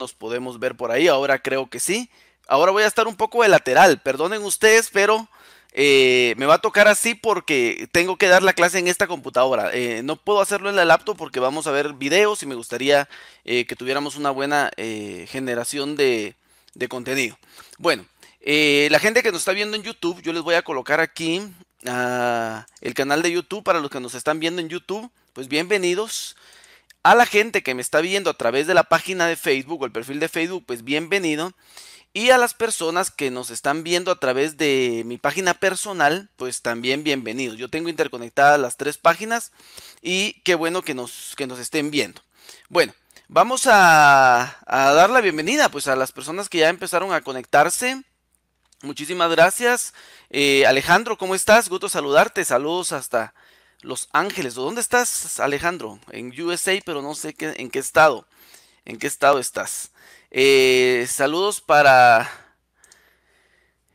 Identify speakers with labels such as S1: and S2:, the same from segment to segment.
S1: nos podemos ver por ahí. Ahora creo que sí. Ahora voy a estar un poco de lateral. Perdonen ustedes, pero eh, me va a tocar así porque tengo que dar la clase en esta computadora. Eh, no puedo hacerlo en la laptop porque vamos a ver videos y me gustaría eh, que tuviéramos una buena generación de, contenido. Bueno, la gente que nos está viendo en YouTube, yo les voy a colocar aquí ah, el canal de YouTube para los que nos están viendo en YouTube. Pues bienvenidos. A la gente que me está viendo a través de la página de Facebook o el perfil de Facebook, pues bienvenido. Y a las personas que nos están viendo a través de mi página personal, pues también bienvenidos. Yo tengo interconectadas las tres páginas y qué bueno que nos, que nos estén viendo. Bueno, vamos a, dar la bienvenida pues a las personas que ya empezaron a conectarse. Muchísimas gracias. Eh, Alejandro, ¿cómo estás? Gusto saludarte. Saludos hasta los Ángeles. ¿Dónde estás, Alejandro? En USA, pero no sé qué, en qué estado. ¿En qué estado estás? Eh, saludos para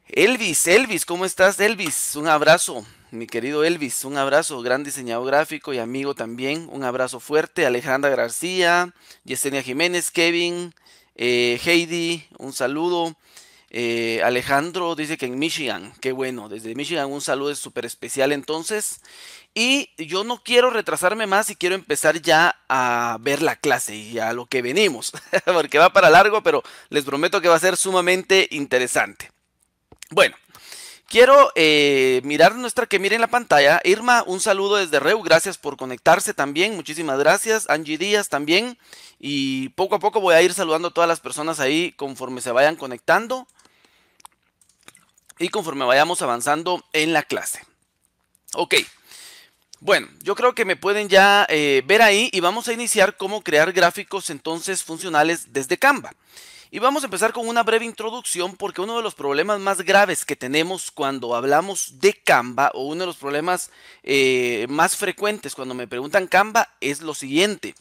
S1: Elvis. Elvis, ¿cómo estás, Elvis? Un abrazo. Mi querido Elvis, un abrazo, gran diseñador gráfico y amigo también. Un abrazo fuerte. Alejandra García, Yesenia Jiménez, Kevin, eh, Heidi, un saludo. Eh, Alejandro dice que en Michigan, qué bueno, desde Michigan un saludo súper especial entonces. Y yo no quiero retrasarme más y quiero empezar ya a ver la clase y a lo que venimos, porque va para largo, pero les prometo que va a ser sumamente interesante. Bueno, Quiero eh, mirar nuestra que miren la pantalla. Irma, un saludo desde Reu, gracias por conectarse también, muchísimas gracias. Angie Díaz también. Y poco a poco voy a ir saludando a todas las personas ahí conforme se vayan conectando y conforme vayamos avanzando en la clase. Ok, bueno, yo creo que me pueden ya eh, ver ahí y vamos a iniciar cómo crear gráficos entonces funcionales desde Canva. Y vamos a empezar con una breve introducción porque uno de los problemas más graves que tenemos cuando hablamos de Canva o uno de los problemas eh, más frecuentes cuando me preguntan Canva es lo siguiente.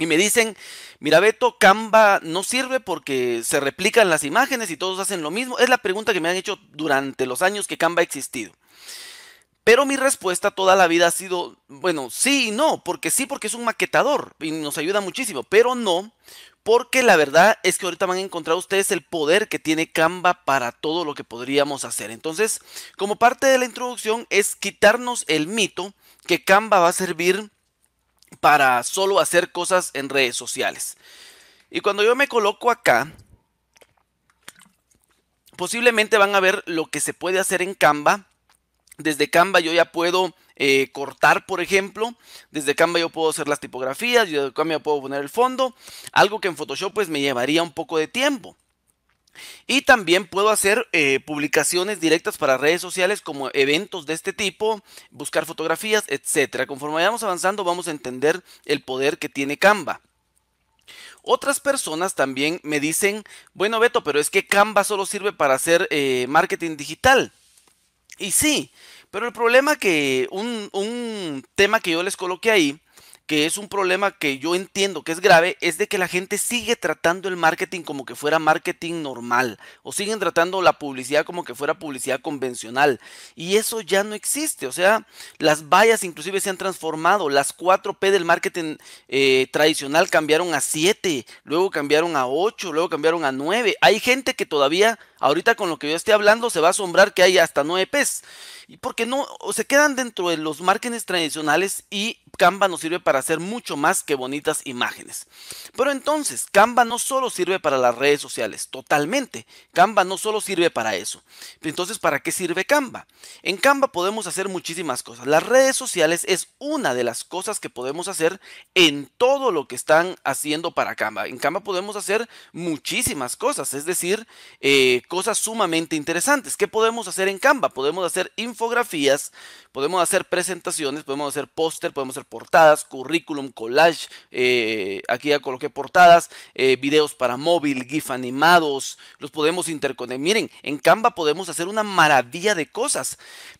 S1: Y me dicen, mira Beto, Canva no sirve porque se replican las imágenes y todos hacen lo mismo. Es la pregunta que me han hecho durante los años que Canva ha existido. Pero mi respuesta toda la vida ha sido, bueno, sí y no, porque sí, porque es un maquetador y nos ayuda muchísimo, pero no, porque la verdad es que ahorita van a encontrar ustedes el poder que tiene Canva para todo lo que podríamos hacer. Entonces, como parte de la introducción es quitarnos el mito que Canva va a servir para solo hacer cosas en redes sociales. Y cuando yo me coloco acá, posiblemente van a ver lo que se puede hacer en Canva. Desde Canva yo ya puedo eh, cortar, por ejemplo. Desde Canva yo puedo hacer las tipografías, yo de Canva puedo poner el fondo. Algo que en Photoshop pues me llevaría un poco de tiempo. Y también puedo hacer eh, publicaciones directas para redes sociales como eventos de este tipo, buscar fotografías, etc. Conforme vayamos avanzando vamos a entender el poder que tiene Canva. Otras personas también me dicen, bueno Beto, pero es que Canva solo sirve para hacer eh, marketing digital. Y sí, pero el problema que un, un tema que yo les coloqué ahí que es un problema que yo entiendo que es grave, es de que la gente sigue tratando el marketing como que fuera marketing normal, o siguen tratando la publicidad como que fuera publicidad convencional, y eso ya no existe, o sea, las vallas inclusive se han transformado, las 4P del marketing eh, tradicional cambiaron a 7, luego cambiaron a 8, luego cambiaron a 9, hay gente que todavía, ahorita con lo que yo estoy hablando, se va a asombrar que hay hasta 9 Ps, y porque no, o se quedan dentro de los márgenes tradicionales y Canva nos sirve para hacer mucho más que bonitas imágenes. Pero entonces, Canva no solo sirve para las redes sociales, totalmente. Canva no solo sirve para eso. Entonces, ¿para qué sirve Canva? En Canva podemos hacer muchísimas cosas. Las redes sociales es una de las cosas que podemos hacer en todo lo que están haciendo para Canva. En Canva podemos hacer muchísimas cosas, es decir, eh, cosas sumamente interesantes. ¿Qué podemos hacer en Canva? Podemos hacer infografías, podemos hacer presentaciones, podemos hacer póster, podemos hacer portadas, currículum, collage, eh, aquí ya coloqué portadas, eh, videos para móvil, GIF animados, los podemos interconectar. Miren, en Canva podemos hacer una maravilla de cosas,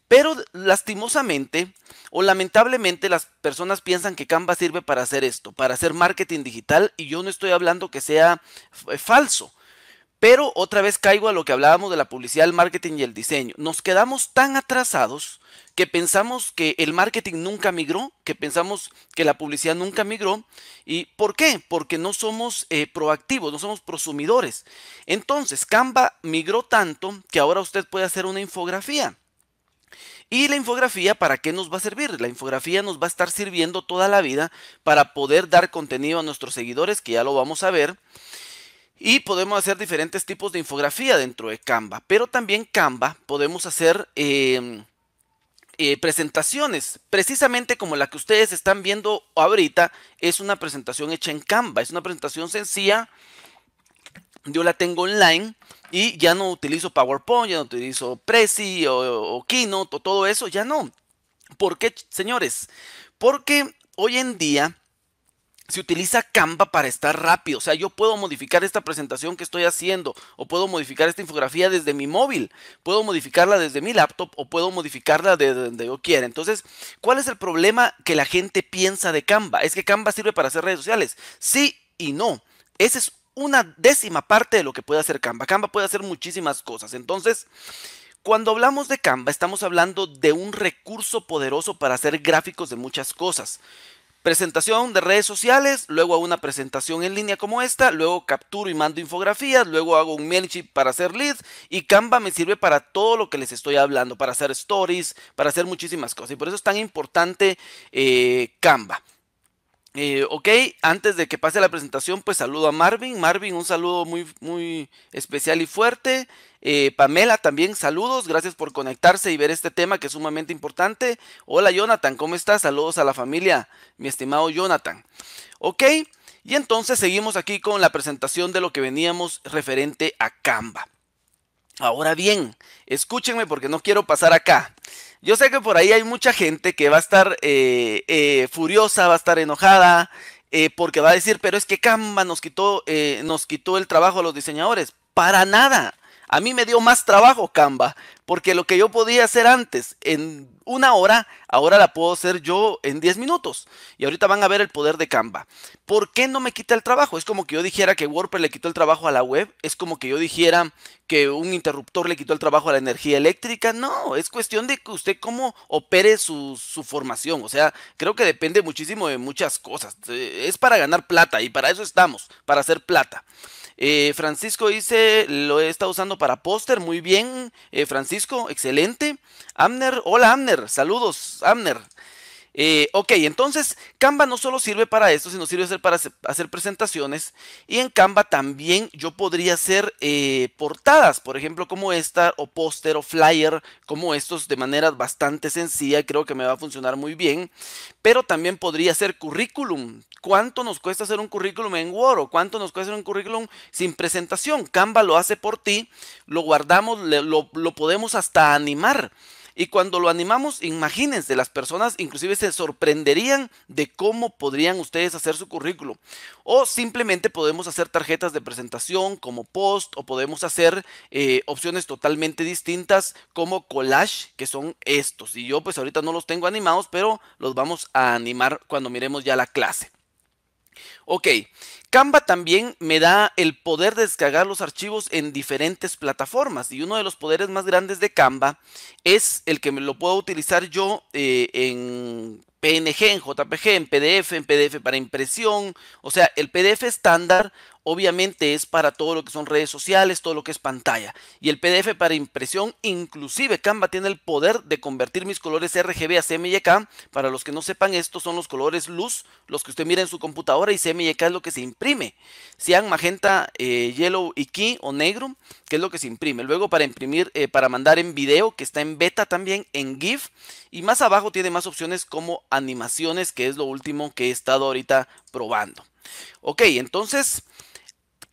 S1: pero lastimosamente o lamentablemente las personas piensan que Canva sirve para hacer esto, para hacer marketing digital y yo no estoy hablando que sea eh, falso. Pero otra vez caigo a lo que hablábamos de la publicidad, el marketing y el diseño. Nos quedamos tan atrasados que pensamos que el marketing nunca migró, que pensamos que la publicidad nunca migró. ¿Y por qué? Porque no somos eh, proactivos, no somos prosumidores. Entonces, Canva migró tanto que ahora usted puede hacer una infografía. ¿Y la infografía para qué nos va a servir? La infografía nos va a estar sirviendo toda la vida para poder dar contenido a nuestros seguidores, que ya lo vamos a ver. Y podemos hacer diferentes tipos de infografía dentro de Canva. Pero también Canva podemos hacer em, eh, presentaciones. Precisamente como la que ustedes están viendo ahorita, es una presentación hecha en Canva. Es una presentación sencilla. Yo la tengo online y ya no utilizo PowerPoint, ya no utilizo Prezi o, o Keynote o todo eso. Ya no. ¿Por qué, señores? Porque hoy en día se utiliza Canva para estar rápido. O sea, yo puedo modificar esta presentación que estoy haciendo o puedo modificar esta infografía desde mi móvil, puedo modificarla desde mi laptop o puedo modificarla desde donde yo quiera. Entonces, ¿cuál es el problema que la gente piensa de Canva? ¿Es que Canva sirve para hacer redes sociales? Sí y no. Esa es una décima parte de lo que puede hacer Canva. Canva puede hacer muchísimas cosas. Entonces, cuando hablamos de Canva, estamos hablando de un recurso poderoso para hacer gráficos de muchas cosas presentación de redes sociales, luego hago una presentación en línea como esta, luego capturo y mando infografías, luego hago un MailChimp para hacer leads y Canva me sirve para todo lo que les estoy hablando, para hacer stories, para hacer muchísimas cosas y por eso es tan importante eh, Canva. Eh, ok, antes de que pase la presentación, pues saludo a Marvin. Marvin, un saludo muy, muy especial y fuerte. Eh, Pamela también, saludos, gracias por conectarse y ver este tema que es sumamente importante. Hola Jonathan, ¿cómo estás? Saludos a la familia, mi estimado Jonathan. Ok, y entonces seguimos aquí con la presentación de lo que veníamos referente a Canva. Ahora bien, escúchenme porque no quiero pasar acá. Yo sé que por ahí hay mucha gente que va a estar eh, eh, furiosa, va a estar enojada, porque va a decir, pero es que Canva nos quitó, nos quitó el trabajo a los diseñadores. Para nada. A mí me dio más trabajo Canva, porque lo que yo podía hacer antes en una hora, ahora la puedo hacer yo en 10 minutos. Y ahorita van a ver el poder de Canva. ¿Por qué no me quita el trabajo? Es como que yo dijera que WordPress le quitó el trabajo a la web. Es como que yo dijera que un interruptor le quitó el trabajo a la energía eléctrica. No, es cuestión de que usted cómo opere su, su formación. O sea, creo que depende muchísimo de muchas cosas. Es para ganar plata y para eso estamos, para hacer plata. Eh, Francisco dice, lo está usando para póster, muy bien. Eh, Francisco, excelente. Amner, hola Amner, saludos Amner. Eh, ok, entonces Canva no solo sirve para esto, sino sirve para hacer presentaciones. Y en Canva también yo podría hacer eh, portadas, por ejemplo, como esta, o póster, o flyer, como estos, de manera bastante sencilla. Creo que me va a funcionar muy bien. Pero también podría hacer currículum. ¿Cuánto nos cuesta hacer un currículum en Word? ¿O cuánto nos cuesta hacer un currículum sin presentación? Canva lo hace por ti, lo guardamos, lo podemos hasta animar. Y cuando lo animamos, imagínense, las personas inclusive se sorprenderían de cómo podrían ustedes hacer su currículo. O simplemente podemos hacer tarjetas de presentación como post o podemos hacer eh, opciones totalmente distintas como collage, que son estos. Y yo pues ahorita no los tengo animados, pero los vamos a animar cuando miremos ya la clase. Ok, Canva también me da el poder de descargar los archivos en diferentes plataformas y uno de los poderes más grandes de Canva es el que me lo puedo utilizar yo eh, en PNG, en JPG, en PDF, en PDF para impresión. O sea, el PDF estándar obviamente es para todo lo que son redes sociales, todo lo que es pantalla. Y el PDF para impresión, inclusive Canva tiene el poder de convertir mis colores RGB a CMYK. Para los que no sepan, estos son los colores luz, los que usted mira en su computadora y CMYK es lo que se imprime. Sean magenta, eh, yellow y key o negro, que es lo que se imprime. Luego para imprimir, eh, para mandar en video, que está en beta también, en GIF. Y más abajo tiene más opciones como animaciones, que es lo último que he estado ahorita probando. Ok, entonces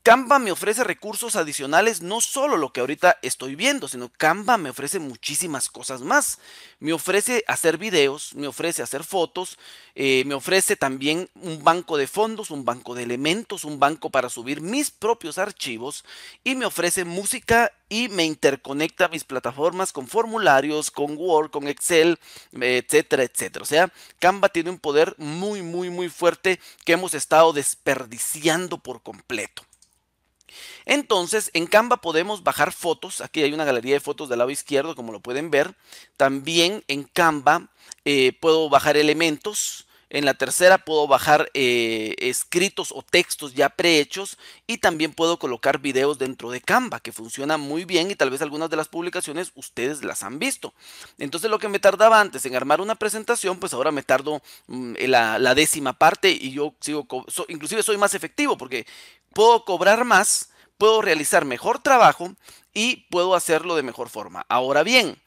S1: Canva me ofrece recursos adicionales, no solo lo que ahorita estoy viendo, sino Canva me ofrece muchísimas cosas más. Me ofrece hacer videos, me ofrece hacer fotos, eh, me ofrece también un banco de fondos, un banco de elementos, un banco para subir mis propios archivos y me ofrece música y me interconecta mis plataformas con formularios, con Word, con Excel, etcétera, etcétera. O sea, Canva tiene un poder muy, muy, muy fuerte que hemos estado desperdiciando por completo. Entonces, en Canva podemos bajar fotos. Aquí hay una galería de fotos del lado izquierdo, como lo pueden ver. También en Canva eh, puedo bajar elementos. En la tercera puedo bajar eh, escritos o textos ya prehechos y también puedo colocar videos dentro de Canva, que funciona muy bien y tal vez algunas de las publicaciones ustedes las han visto. Entonces lo que me tardaba antes en armar una presentación, pues ahora me tardo mm, eh, la, décima parte y yo sigo, inclusive soy más efectivo porque puedo cobrar más, puedo realizar mejor trabajo y puedo hacerlo de mejor forma. Ahora bien,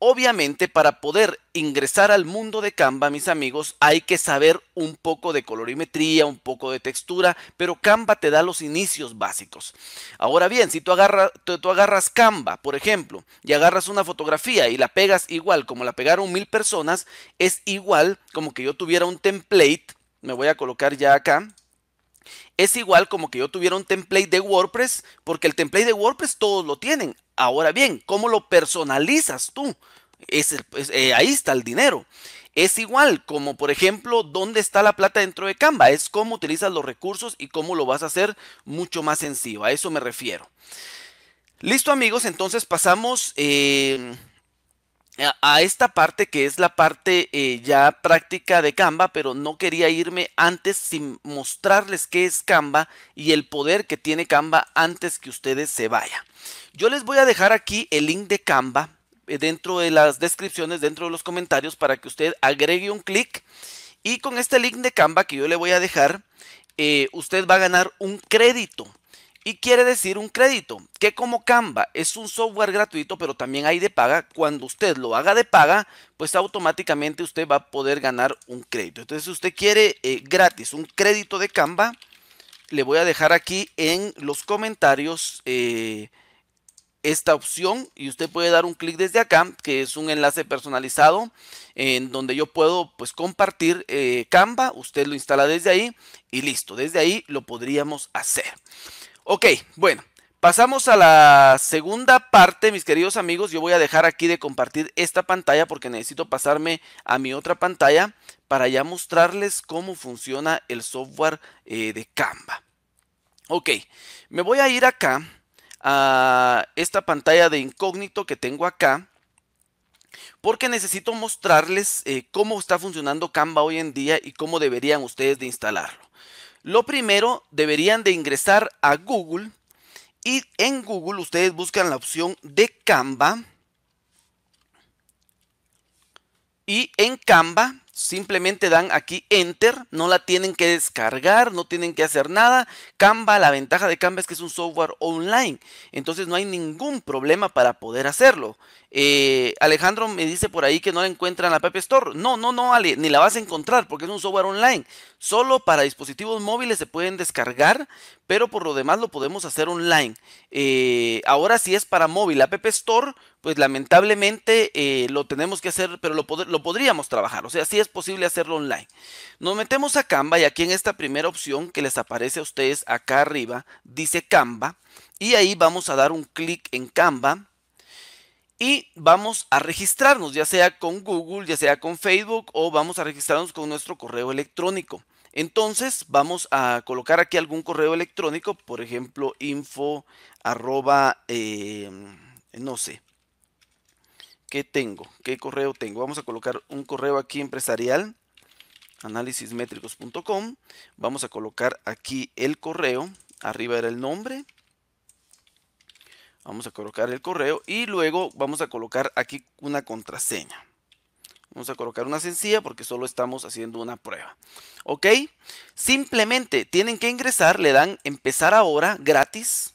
S1: Obviamente para poder ingresar al mundo de Canva, mis amigos, hay que saber un poco de colorimetría, un poco de textura, pero Canva te da los inicios básicos. Ahora bien, si tú, agarras, Canva, por ejemplo, y agarras una fotografía y la pegas igual como la pegaron mil personas, es igual como que yo tuviera un template, me voy a colocar ya acá, es igual como que yo tuviera un template de WordPress, porque el template de WordPress todos lo tienen. Ahora bien, ¿cómo lo personalizas tú? Eh, ahí está el dinero. Es igual como, por ejemplo, dónde está la plata dentro de Canva. Es cómo utilizas los recursos y cómo lo vas a hacer mucho más sencillo. A eso me refiero. Listo amigos, entonces pasamos eh, a esta parte que es la parte eh, ya práctica de Canva, pero no quería irme antes sin mostrarles qué es Canva y el poder que tiene Canva antes que ustedes se vayan. Yo les voy a dejar aquí el link de Canva eh, dentro de las descripciones, dentro de los comentarios para que usted agregue un clic y con este link de Canva que yo le voy a dejar, eh, usted va a ganar un crédito y quiere decir un crédito, que como Canva es un software gratuito, pero también hay de paga, cuando usted lo haga de paga, pues automáticamente usted va a poder ganar un crédito. Entonces, si usted quiere eh, gratis un crédito de Canva, le voy a dejar aquí en los comentarios eh, esta opción y usted puede dar un clic desde acá, que es un enlace personalizado en donde yo puedo pues compartir eh, Canva, usted lo instala desde ahí y listo, desde ahí lo podríamos hacer. Ok, bueno, pasamos a la segunda parte, mis queridos amigos. Yo voy a dejar aquí de compartir esta pantalla porque necesito pasarme a mi otra pantalla para ya mostrarles cómo funciona el software eh, de Canva. Ok, me voy a ir acá a esta pantalla de incógnito que tengo acá porque necesito mostrarles eh, cómo está funcionando Canva hoy en día y cómo deberían ustedes de instalarlo. Lo primero, deberían de ingresar a Google y en Google ustedes buscan la opción de Canva. Y en Canva Simplemente dan aquí enter, no la tienen que descargar, no tienen que hacer nada. Canva, la ventaja de Canva es que es un software online, entonces no hay ningún problema para poder hacerlo. Eh, Alejandro me dice por ahí que no la encuentran en la App Store. No, no, no, ni la vas a encontrar porque es un software online. Solo para dispositivos móviles se pueden descargar, pero por lo demás lo podemos hacer online. Eh, ahora si es para móvil, App Store, pues lamentablemente eh, lo tenemos que hacer, pero lo, lo podríamos trabajar. O sea, si es es posible hacerlo online. Nos metemos a Canva y aquí en esta primera opción que les aparece a ustedes acá arriba, dice Canva. Y ahí vamos a dar un clic en Canva y vamos a registrarnos, ya sea con Google, ya sea con Facebook o vamos a registrarnos con nuestro correo electrónico. Entonces vamos a colocar aquí algún correo electrónico, por ejemplo, info arroba, eh, no sé, ¿Qué tengo? ¿Qué correo tengo? Vamos a colocar un correo aquí empresarial, análisismétricos.com. Vamos a colocar aquí el correo. Arriba era el nombre. Vamos a colocar el correo y luego vamos a colocar aquí una contraseña. Vamos a colocar una sencilla porque solo estamos haciendo una prueba. ¿Ok? Simplemente tienen que ingresar, le dan empezar ahora gratis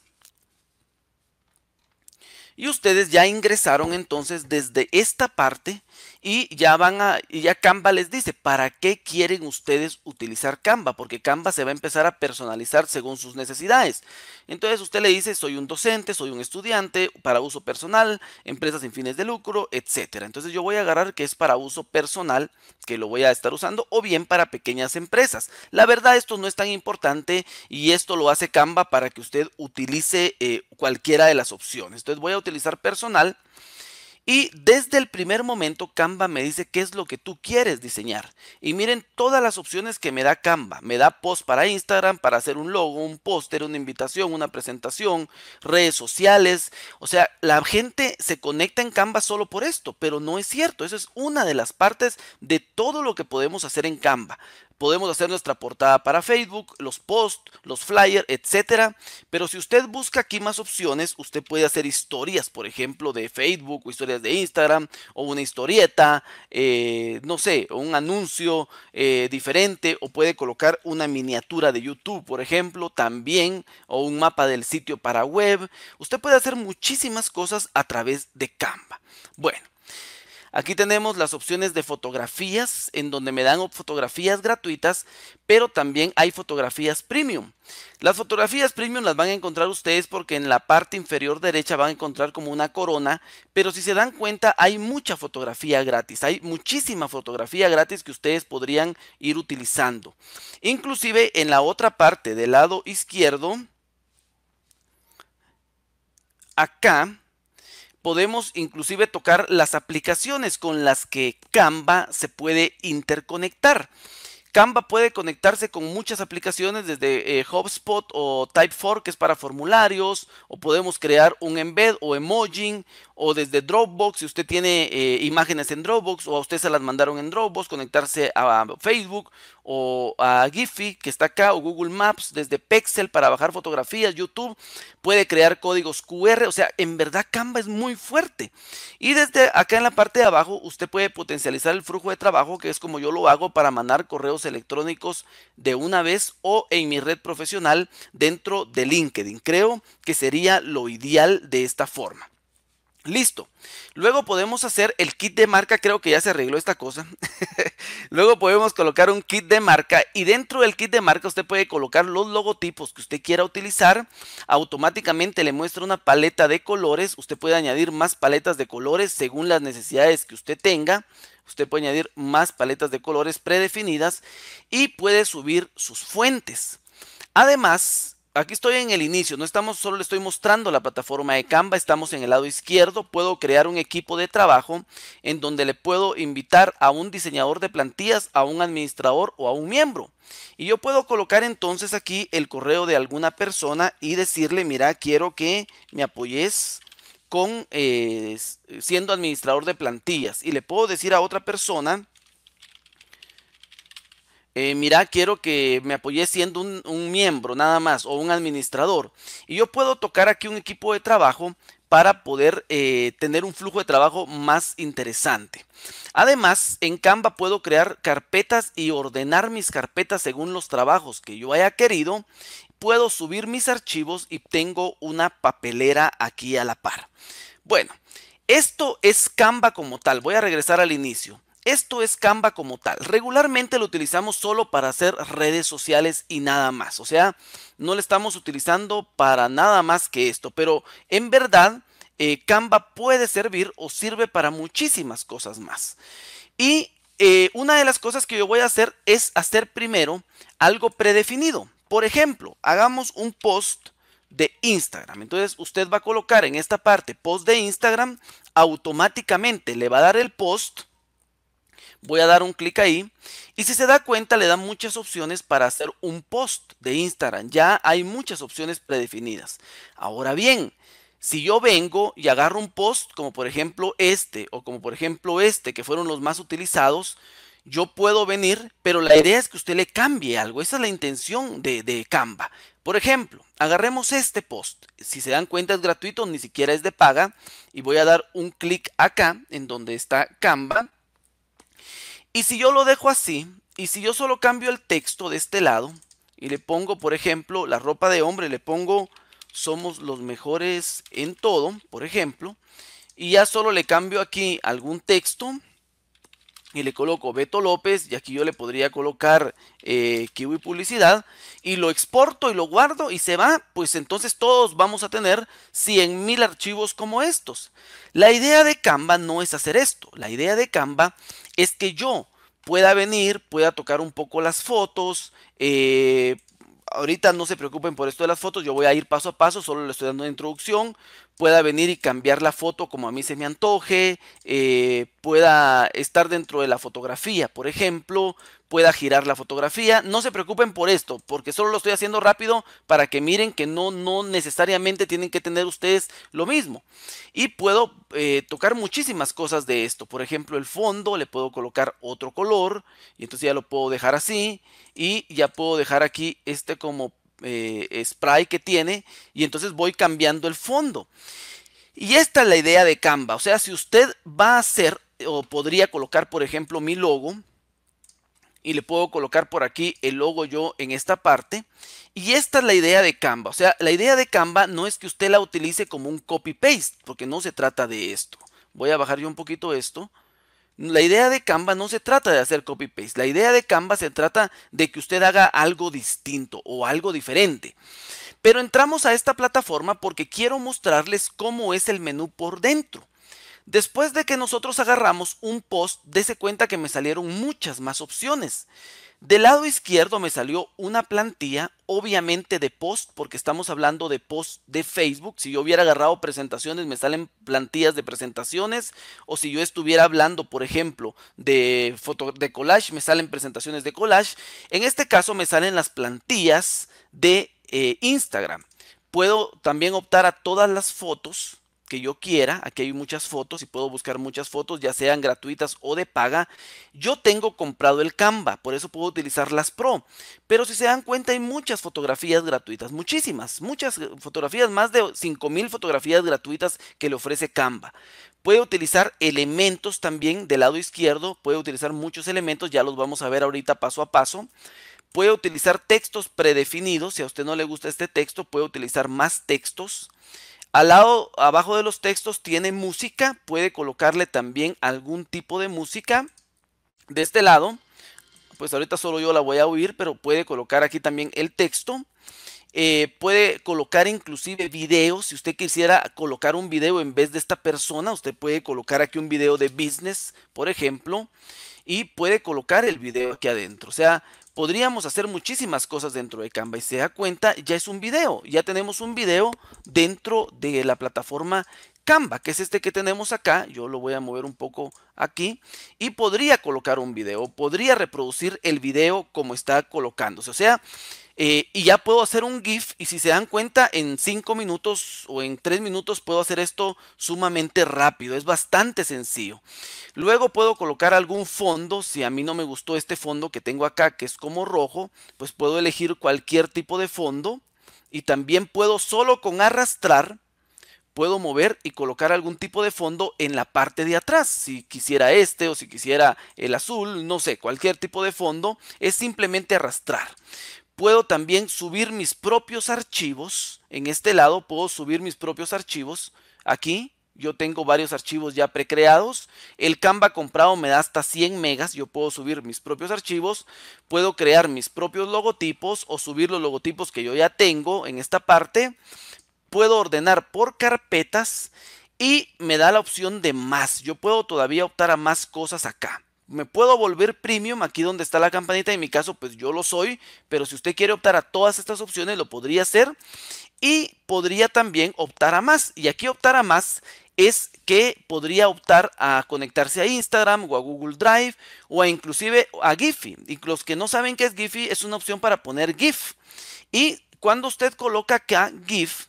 S1: y ustedes ya ingresaron entonces desde esta parte y ya van a, y ya Canva les dice, ¿para qué quieren ustedes utilizar Canva? Porque Canva se va a empezar a personalizar según sus necesidades. Entonces usted le dice, soy un docente, soy un estudiante, para uso personal, empresas sin fines de lucro, etcétera Entonces yo voy a agarrar que es para uso personal, que lo voy a estar usando, o bien para pequeñas empresas. La verdad, esto no es tan importante y esto lo hace Canva para que usted utilice eh, cualquiera de las opciones. Entonces voy a utilizar personal. Y desde el primer momento Canva me dice qué es lo que tú quieres diseñar. Y miren todas las opciones que me da Canva. Me da post para Instagram, para hacer un logo, un póster, una invitación, una presentación, redes sociales. O sea, la gente se conecta en Canva solo por esto, pero no es cierto. esa es una de las partes de todo lo que podemos hacer en Canva podemos hacer nuestra portada para Facebook, los posts, los flyers, etcétera. Pero si usted busca aquí más opciones, usted puede hacer historias, por ejemplo, de Facebook o historias de Instagram o una historieta, eh, no sé, un anuncio eh, diferente o puede colocar una miniatura de YouTube, por ejemplo, también o un mapa del sitio para web. Usted puede hacer muchísimas cosas a través de Canva. Bueno. Aquí tenemos las opciones de fotografías, en donde me dan fotografías gratuitas, pero también hay fotografías premium. Las fotografías premium las van a encontrar ustedes porque en la parte inferior derecha van a encontrar como una corona, pero si se dan cuenta hay mucha fotografía gratis, hay muchísima fotografía gratis que ustedes podrían ir utilizando. Inclusive en la otra parte del lado izquierdo, acá podemos inclusive tocar las aplicaciones con las que Canva se puede interconectar. Canva puede conectarse con muchas aplicaciones desde eh, HubSpot o type que es para formularios o podemos crear un embed o emoji o desde Dropbox si usted tiene eh, imágenes en Dropbox o a usted se las mandaron en Dropbox conectarse a Facebook o a Giphy que está acá o Google Maps desde Pexel para bajar fotografías, YouTube puede crear códigos QR, o sea, en verdad Canva es muy fuerte. Y desde acá en la parte de abajo usted puede potencializar el flujo de trabajo que es como yo lo hago para mandar correos electrónicos de una vez o en mi red profesional dentro de LinkedIn. Creo que sería lo ideal de esta forma. Listo. Luego podemos hacer el kit de marca, creo que ya se arregló esta cosa. Luego podemos colocar un kit de marca y dentro del kit de marca usted puede colocar los logotipos que usted quiera utilizar. Automáticamente le muestra una paleta de colores. Usted puede añadir más paletas de colores según las necesidades que usted tenga. Usted puede añadir más paletas de colores predefinidas y puede subir sus fuentes. Además, aquí estoy en el inicio, no estamos, solo le estoy mostrando la plataforma de Canva, estamos en el lado izquierdo, puedo crear un equipo de trabajo en donde le puedo invitar a un diseñador de plantillas, a un administrador o a un miembro. Y yo puedo colocar entonces aquí el correo de alguna persona y decirle, mira, quiero que me apoyes con eh, siendo administrador de plantillas. Y le puedo decir a otra persona, Mirá, eh, mira, quiero que me apoye siendo un, miembro nada más o un administrador. Y yo puedo tocar aquí un equipo de trabajo para poder eh, tener un flujo de trabajo más interesante. Además, en Canva puedo crear carpetas y ordenar mis carpetas según los trabajos que yo haya querido. Puedo subir mis archivos y tengo una papelera aquí a la par. Bueno, esto es Canva como tal. Voy a regresar al inicio. Esto es Canva como tal. Regularmente lo utilizamos solo para hacer redes sociales y nada más. O sea, no lo estamos utilizando para nada más que esto. Pero en verdad, eh, Canva puede servir o sirve para muchísimas cosas más. Y eh, una de las cosas que yo voy a hacer es hacer primero algo predefinido. Por ejemplo, hagamos un post de Instagram. Entonces usted va a colocar en esta parte post de Instagram, automáticamente le va a dar el post Voy a dar un clic ahí y si se da cuenta le da muchas opciones para hacer un post de Instagram. Ya hay muchas opciones predefinidas. Ahora bien, si yo vengo y agarro un post como por ejemplo este o como por ejemplo este que fueron los más utilizados, yo puedo venir, pero la idea es que usted le cambie algo. Esa es la intención de, de, Canva. Por ejemplo, agarremos este post. Si se dan cuenta es gratuito, ni siquiera es de paga. Y voy a dar un clic acá en donde está Canva. Y si yo lo dejo así, y si yo solo cambio el texto de este lado, y le pongo, por ejemplo, la ropa de hombre, le pongo somos los mejores en todo, por ejemplo, y ya solo le cambio aquí algún texto y le coloco Beto López y aquí yo le podría colocar eh, Kiwi Publicidad y lo exporto y lo guardo y se va, pues entonces todos vamos a tener 100.000 archivos como estos. La idea de Canva no es hacer esto, la idea de Canva es que yo pueda venir, pueda tocar un poco las fotos. Eh, ahorita no se preocupen por esto de las fotos, yo voy a ir paso a paso, solo le estoy dando una introducción pueda venir y cambiar la foto como a mí se me antoje, eh, pueda estar dentro de la fotografía, por ejemplo, pueda girar la fotografía. No se preocupen por esto, porque solo lo estoy haciendo rápido para que miren que no, no necesariamente tienen que tener ustedes lo mismo. Y puedo eh, tocar muchísimas cosas de esto. Por ejemplo, el fondo le puedo colocar otro color y entonces ya lo puedo dejar así y ya puedo dejar aquí este como eh, spray que tiene y entonces voy cambiando el fondo. Y esta es la idea de Canva. O sea, si usted va a hacer o podría colocar, por ejemplo, mi logo y le puedo colocar por aquí el logo yo en esta parte. Y esta es la idea de Canva. O sea, la idea de Canva no es que usted la utilice como un copy-paste, porque no se trata de esto. Voy a bajar yo un poquito esto. La idea de Canva no se trata de hacer copy-paste. La idea de Canva se trata de que usted haga algo distinto o algo diferente. Pero entramos a esta plataforma porque quiero mostrarles cómo es el menú por dentro. Después de que nosotros agarramos un post, dése cuenta que me salieron muchas más opciones. Del lado izquierdo me salió una plantilla, obviamente de post, porque estamos hablando de post de Facebook. Si yo hubiera agarrado presentaciones, me salen plantillas de presentaciones. O si yo estuviera hablando, por ejemplo, de, foto, de collage, me salen presentaciones de collage. En este caso me salen las plantillas de eh, Instagram. Puedo también optar a todas las fotos que yo quiera. Aquí hay muchas fotos y puedo buscar muchas fotos, ya sean gratuitas o de paga. Yo tengo comprado el Canva, por eso puedo utilizar las Pro. Pero si se dan cuenta, hay muchas fotografías gratuitas, muchísimas, muchas eh, fotografías, más de 5.000 fotografías gratuitas que le ofrece Canva. Puede utilizar elementos también del lado izquierdo, puede utilizar muchos elementos, ya los vamos a ver ahorita paso a paso. Puede utilizar textos predefinidos, si a usted no le gusta este texto, puede utilizar más textos al lado, abajo de los textos tiene música, puede colocarle también algún tipo de música. De este lado, pues ahorita solo yo la voy a oír, pero puede colocar aquí también el texto. Eh, puede colocar inclusive videos. Si usted quisiera colocar un video en vez de esta persona, usted puede colocar aquí un video de business, por ejemplo, y puede colocar el video aquí adentro. O sea, podríamos hacer muchísimas cosas dentro de Canva y se da cuenta, ya es un video, ya tenemos un video dentro de la plataforma Canva, que es este que tenemos acá, yo lo voy a mover un poco aquí y podría colocar un video, podría reproducir el video como está colocándose, o sea, eh, y ya puedo hacer un GIF y si se dan cuenta en 5 minutos o en 3 minutos puedo hacer esto sumamente rápido, es bastante sencillo. Luego puedo colocar algún fondo, si a mí no me gustó este fondo que tengo acá que es como rojo, pues puedo elegir cualquier tipo de fondo y también puedo solo con arrastrar, puedo mover y colocar algún tipo de fondo en la parte de atrás, si quisiera este o si quisiera el azul, no sé, cualquier tipo de fondo, es simplemente arrastrar. Puedo también subir mis propios archivos. En este lado puedo subir mis propios archivos. Aquí yo tengo varios archivos ya precreados. El Canva comprado me da hasta 100 megas. Yo puedo subir mis propios archivos. Puedo crear mis propios logotipos o subir los logotipos que yo ya tengo en esta parte. Puedo ordenar por carpetas y me da la opción de más. Yo puedo todavía optar a más cosas acá me puedo volver premium aquí donde está la campanita. En mi caso, pues yo lo soy. Pero si usted quiere optar a todas estas opciones, lo podría hacer. Y podría también optar a más. Y aquí optar a más es que podría optar a conectarse a Instagram o a Google Drive o a inclusive a Giphy. Y los que no saben qué es Giphy, es una opción para poner GIF. Y cuando usted coloca acá GIF,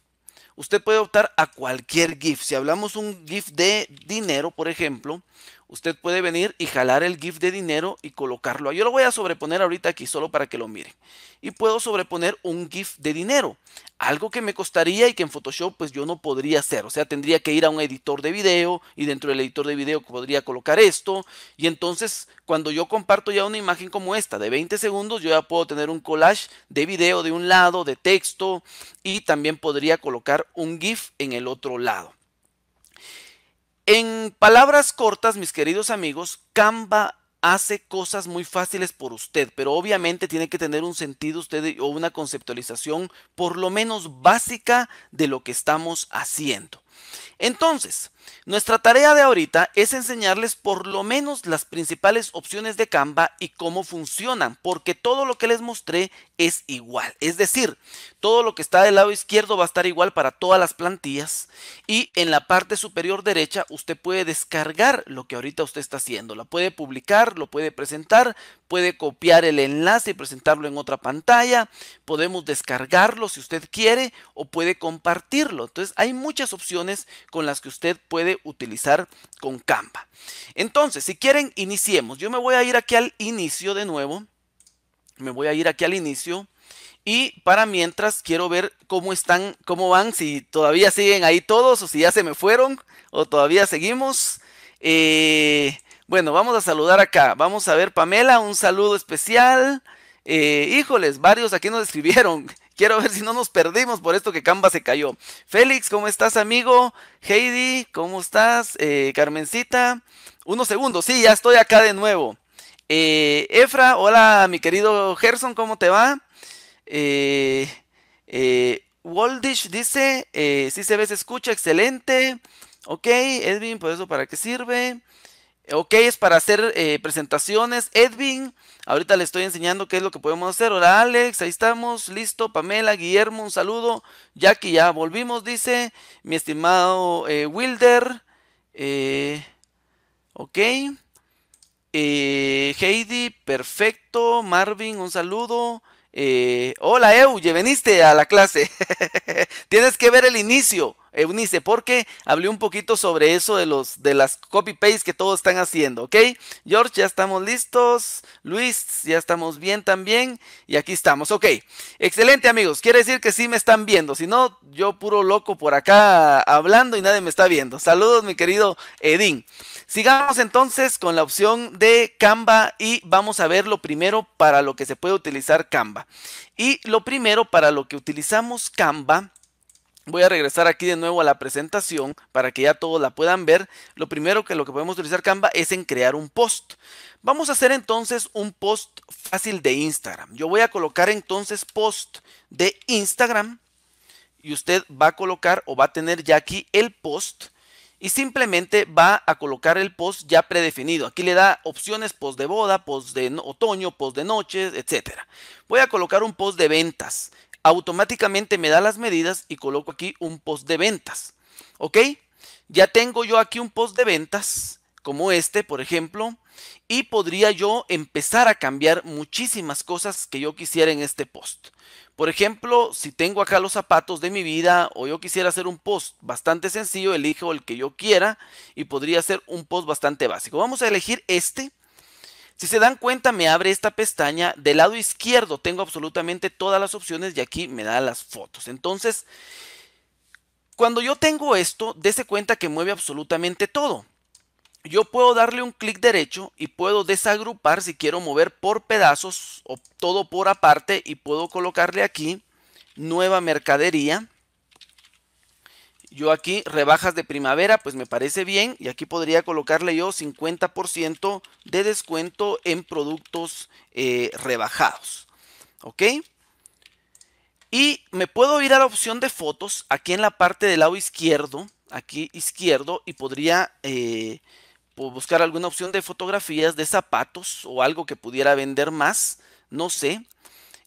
S1: usted puede optar a cualquier GIF. Si hablamos un GIF de dinero, por ejemplo, usted puede venir y jalar el GIF de dinero y colocarlo. Yo lo voy a sobreponer ahorita aquí solo para que lo mire. Y puedo sobreponer un GIF de dinero, algo que me costaría y que en Photoshop pues yo no podría hacer. O sea, tendría que ir a un editor de video y dentro del editor de video podría colocar esto. Y entonces cuando yo comparto ya una imagen como esta de 20 segundos, yo ya puedo tener un collage de video de un lado, de texto y también podría colocar un GIF en el otro lado. En palabras cortas, mis queridos amigos, Canva hace cosas muy fáciles por usted, pero obviamente tiene que tener un sentido usted o una conceptualización por lo menos básica de lo que estamos haciendo. Entonces, nuestra tarea de ahorita es enseñarles por lo menos las principales opciones de Canva y cómo funcionan, porque todo lo que les mostré es igual. Es decir, todo lo que está del lado izquierdo va a estar igual para todas las plantillas y en la parte superior derecha usted puede descargar lo que ahorita usted está haciendo. La puede publicar, lo puede presentar, puede copiar el enlace y presentarlo en otra pantalla, podemos descargarlo si usted quiere o puede compartirlo. Entonces hay muchas opciones con las que usted puede utilizar con Canva. Entonces, si quieren, iniciemos. Yo me voy a ir aquí al inicio de nuevo. Me voy a ir aquí al inicio. Y para mientras quiero ver cómo están, cómo van, si todavía siguen ahí todos o si ya se me fueron o todavía seguimos. Eh, bueno, vamos a saludar acá. Vamos a ver, Pamela, un saludo especial. Eh, híjoles, varios aquí nos escribieron. Quiero ver si no nos perdimos por esto que Canva se cayó. Félix, ¿cómo estás, amigo? Heidi, ¿cómo estás? Eh, Carmencita. Unos segundos, sí, ya estoy acá de nuevo. Eh, Efra, hola, mi querido Gerson, ¿cómo te va? Waldish dice, sí se ve, se escucha, excelente. Ok, Edwin, ¿por pues eso para qué sirve? Ok es para hacer eh, presentaciones. Edwin, ahorita le estoy enseñando qué es lo que podemos hacer. Hola Alex, ahí estamos. Listo. Pamela, Guillermo, un saludo. Jackie, ya volvimos, dice. Mi estimado eh, Wilder. Eh, ok. Eh, Heidi, perfecto. Marvin, un saludo. Eh, Hola Euge, veniste a la clase. Tienes que ver el inicio, Eunice, porque hablé un poquito sobre eso de, los, de las copy-paste que todos están haciendo, ¿ok? George, ya estamos listos. Luis, ya estamos bien también. Y aquí estamos, ok. Excelente amigos, quiere decir que sí me están viendo. Si no, yo puro loco por acá hablando y nadie me está viendo. Saludos mi querido Edin. Sigamos entonces con la opción de Canva y vamos a ver lo primero para lo que se puede utilizar Canva. Y lo primero para lo que utilizamos Canva Voy a regresar aquí de nuevo a la presentación para que ya todos la puedan ver. Lo primero que lo que podemos utilizar Canva es en crear un post. Vamos a hacer entonces un post fácil de Instagram. Yo voy a colocar entonces post de Instagram y usted va a colocar o va a tener ya aquí el post y simplemente va a colocar el post ya predefinido. Aquí le da opciones post de boda, post de otoño, post de noche, etc. Voy a colocar un post de ventas. Automáticamente me da las medidas y coloco aquí un post de ventas. ¿Ok? Ya tengo yo aquí un post de ventas, como este, por ejemplo, y podría yo empezar a cambiar muchísimas cosas que yo quisiera en este post. Por ejemplo, si tengo acá los zapatos de mi vida o yo quisiera hacer un post bastante sencillo, elijo el que yo quiera y podría ser un post bastante básico. Vamos a elegir este. Si se dan cuenta, me abre esta pestaña. Del lado izquierdo tengo absolutamente todas las opciones y aquí me da las fotos. Entonces, cuando yo tengo esto, dése cuenta que mueve absolutamente todo yo puedo darle un clic derecho y puedo desagrupar si quiero mover por pedazos o todo por aparte y puedo colocarle aquí nueva mercadería. Yo aquí rebajas de primavera, pues me parece bien y aquí podría colocarle yo 50% de descuento en productos eh, rebajados. ¿Ok? Y me puedo ir a la opción de fotos aquí en la parte del lado izquierdo, aquí izquierdo y podría... Eh, buscar alguna opción de fotografías, de zapatos o algo que pudiera vender más, no sé.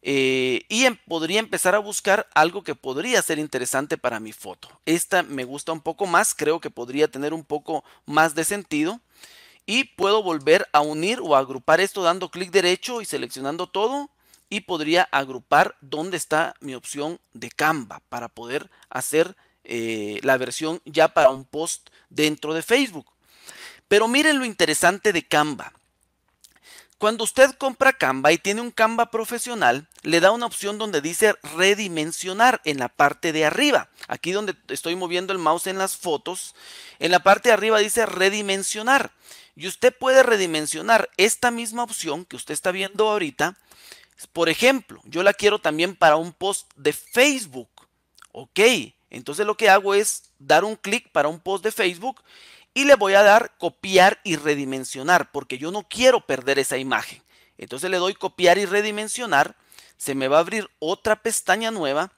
S1: Eh, y em-, podría empezar a buscar algo que podría ser interesante para mi foto. Esta me gusta un poco más, creo que podría tener un poco más de sentido. Y puedo volver a unir o agrupar esto dando clic derecho y seleccionando todo. Y podría agrupar dónde está mi opción de Canva para poder hacer eh, la versión ya para un post dentro de Facebook. Pero miren lo interesante de Canva. Cuando usted compra Canva y tiene un Canva profesional, le da una opción donde dice redimensionar en la parte de arriba. Aquí donde estoy moviendo el mouse en las fotos, en la parte de arriba dice redimensionar. Y usted puede redimensionar esta misma opción que usted está viendo ahorita. Por ejemplo, yo la quiero también para un post de Facebook. Ok, entonces lo que hago es dar un clic para un post de Facebook y le voy a dar copiar y redimensionar porque yo no quiero perder esa imagen. Entonces le doy copiar y redimensionar, se me va a abrir otra pestaña nueva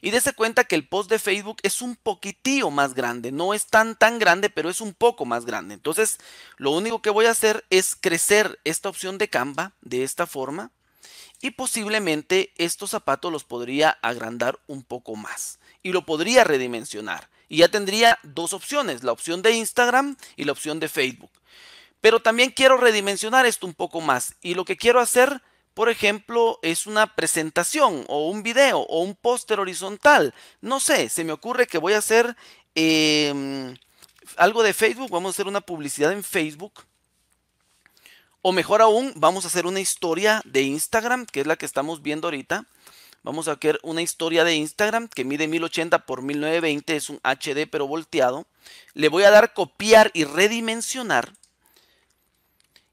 S1: y dése cuenta que el post de Facebook es un poquitío más grande, no es tan tan grande, pero es un poco más grande. Entonces, lo único que voy a hacer es crecer esta opción de Canva de esta forma y posiblemente estos zapatos los podría agrandar un poco más y lo podría redimensionar y ya tendría dos opciones, la opción de Instagram y la opción de Facebook. Pero también quiero redimensionar esto un poco más y lo que quiero hacer, por ejemplo, es una presentación o un video o un póster horizontal. No sé, se me ocurre que voy a hacer em, algo de Facebook, vamos a hacer una publicidad en Facebook. O mejor aún, vamos a hacer una historia de Instagram, que es la que estamos viendo ahorita. Vamos a crear una historia de Instagram que mide 1080 por 1920, es un HD pero volteado. Le voy a dar copiar y redimensionar.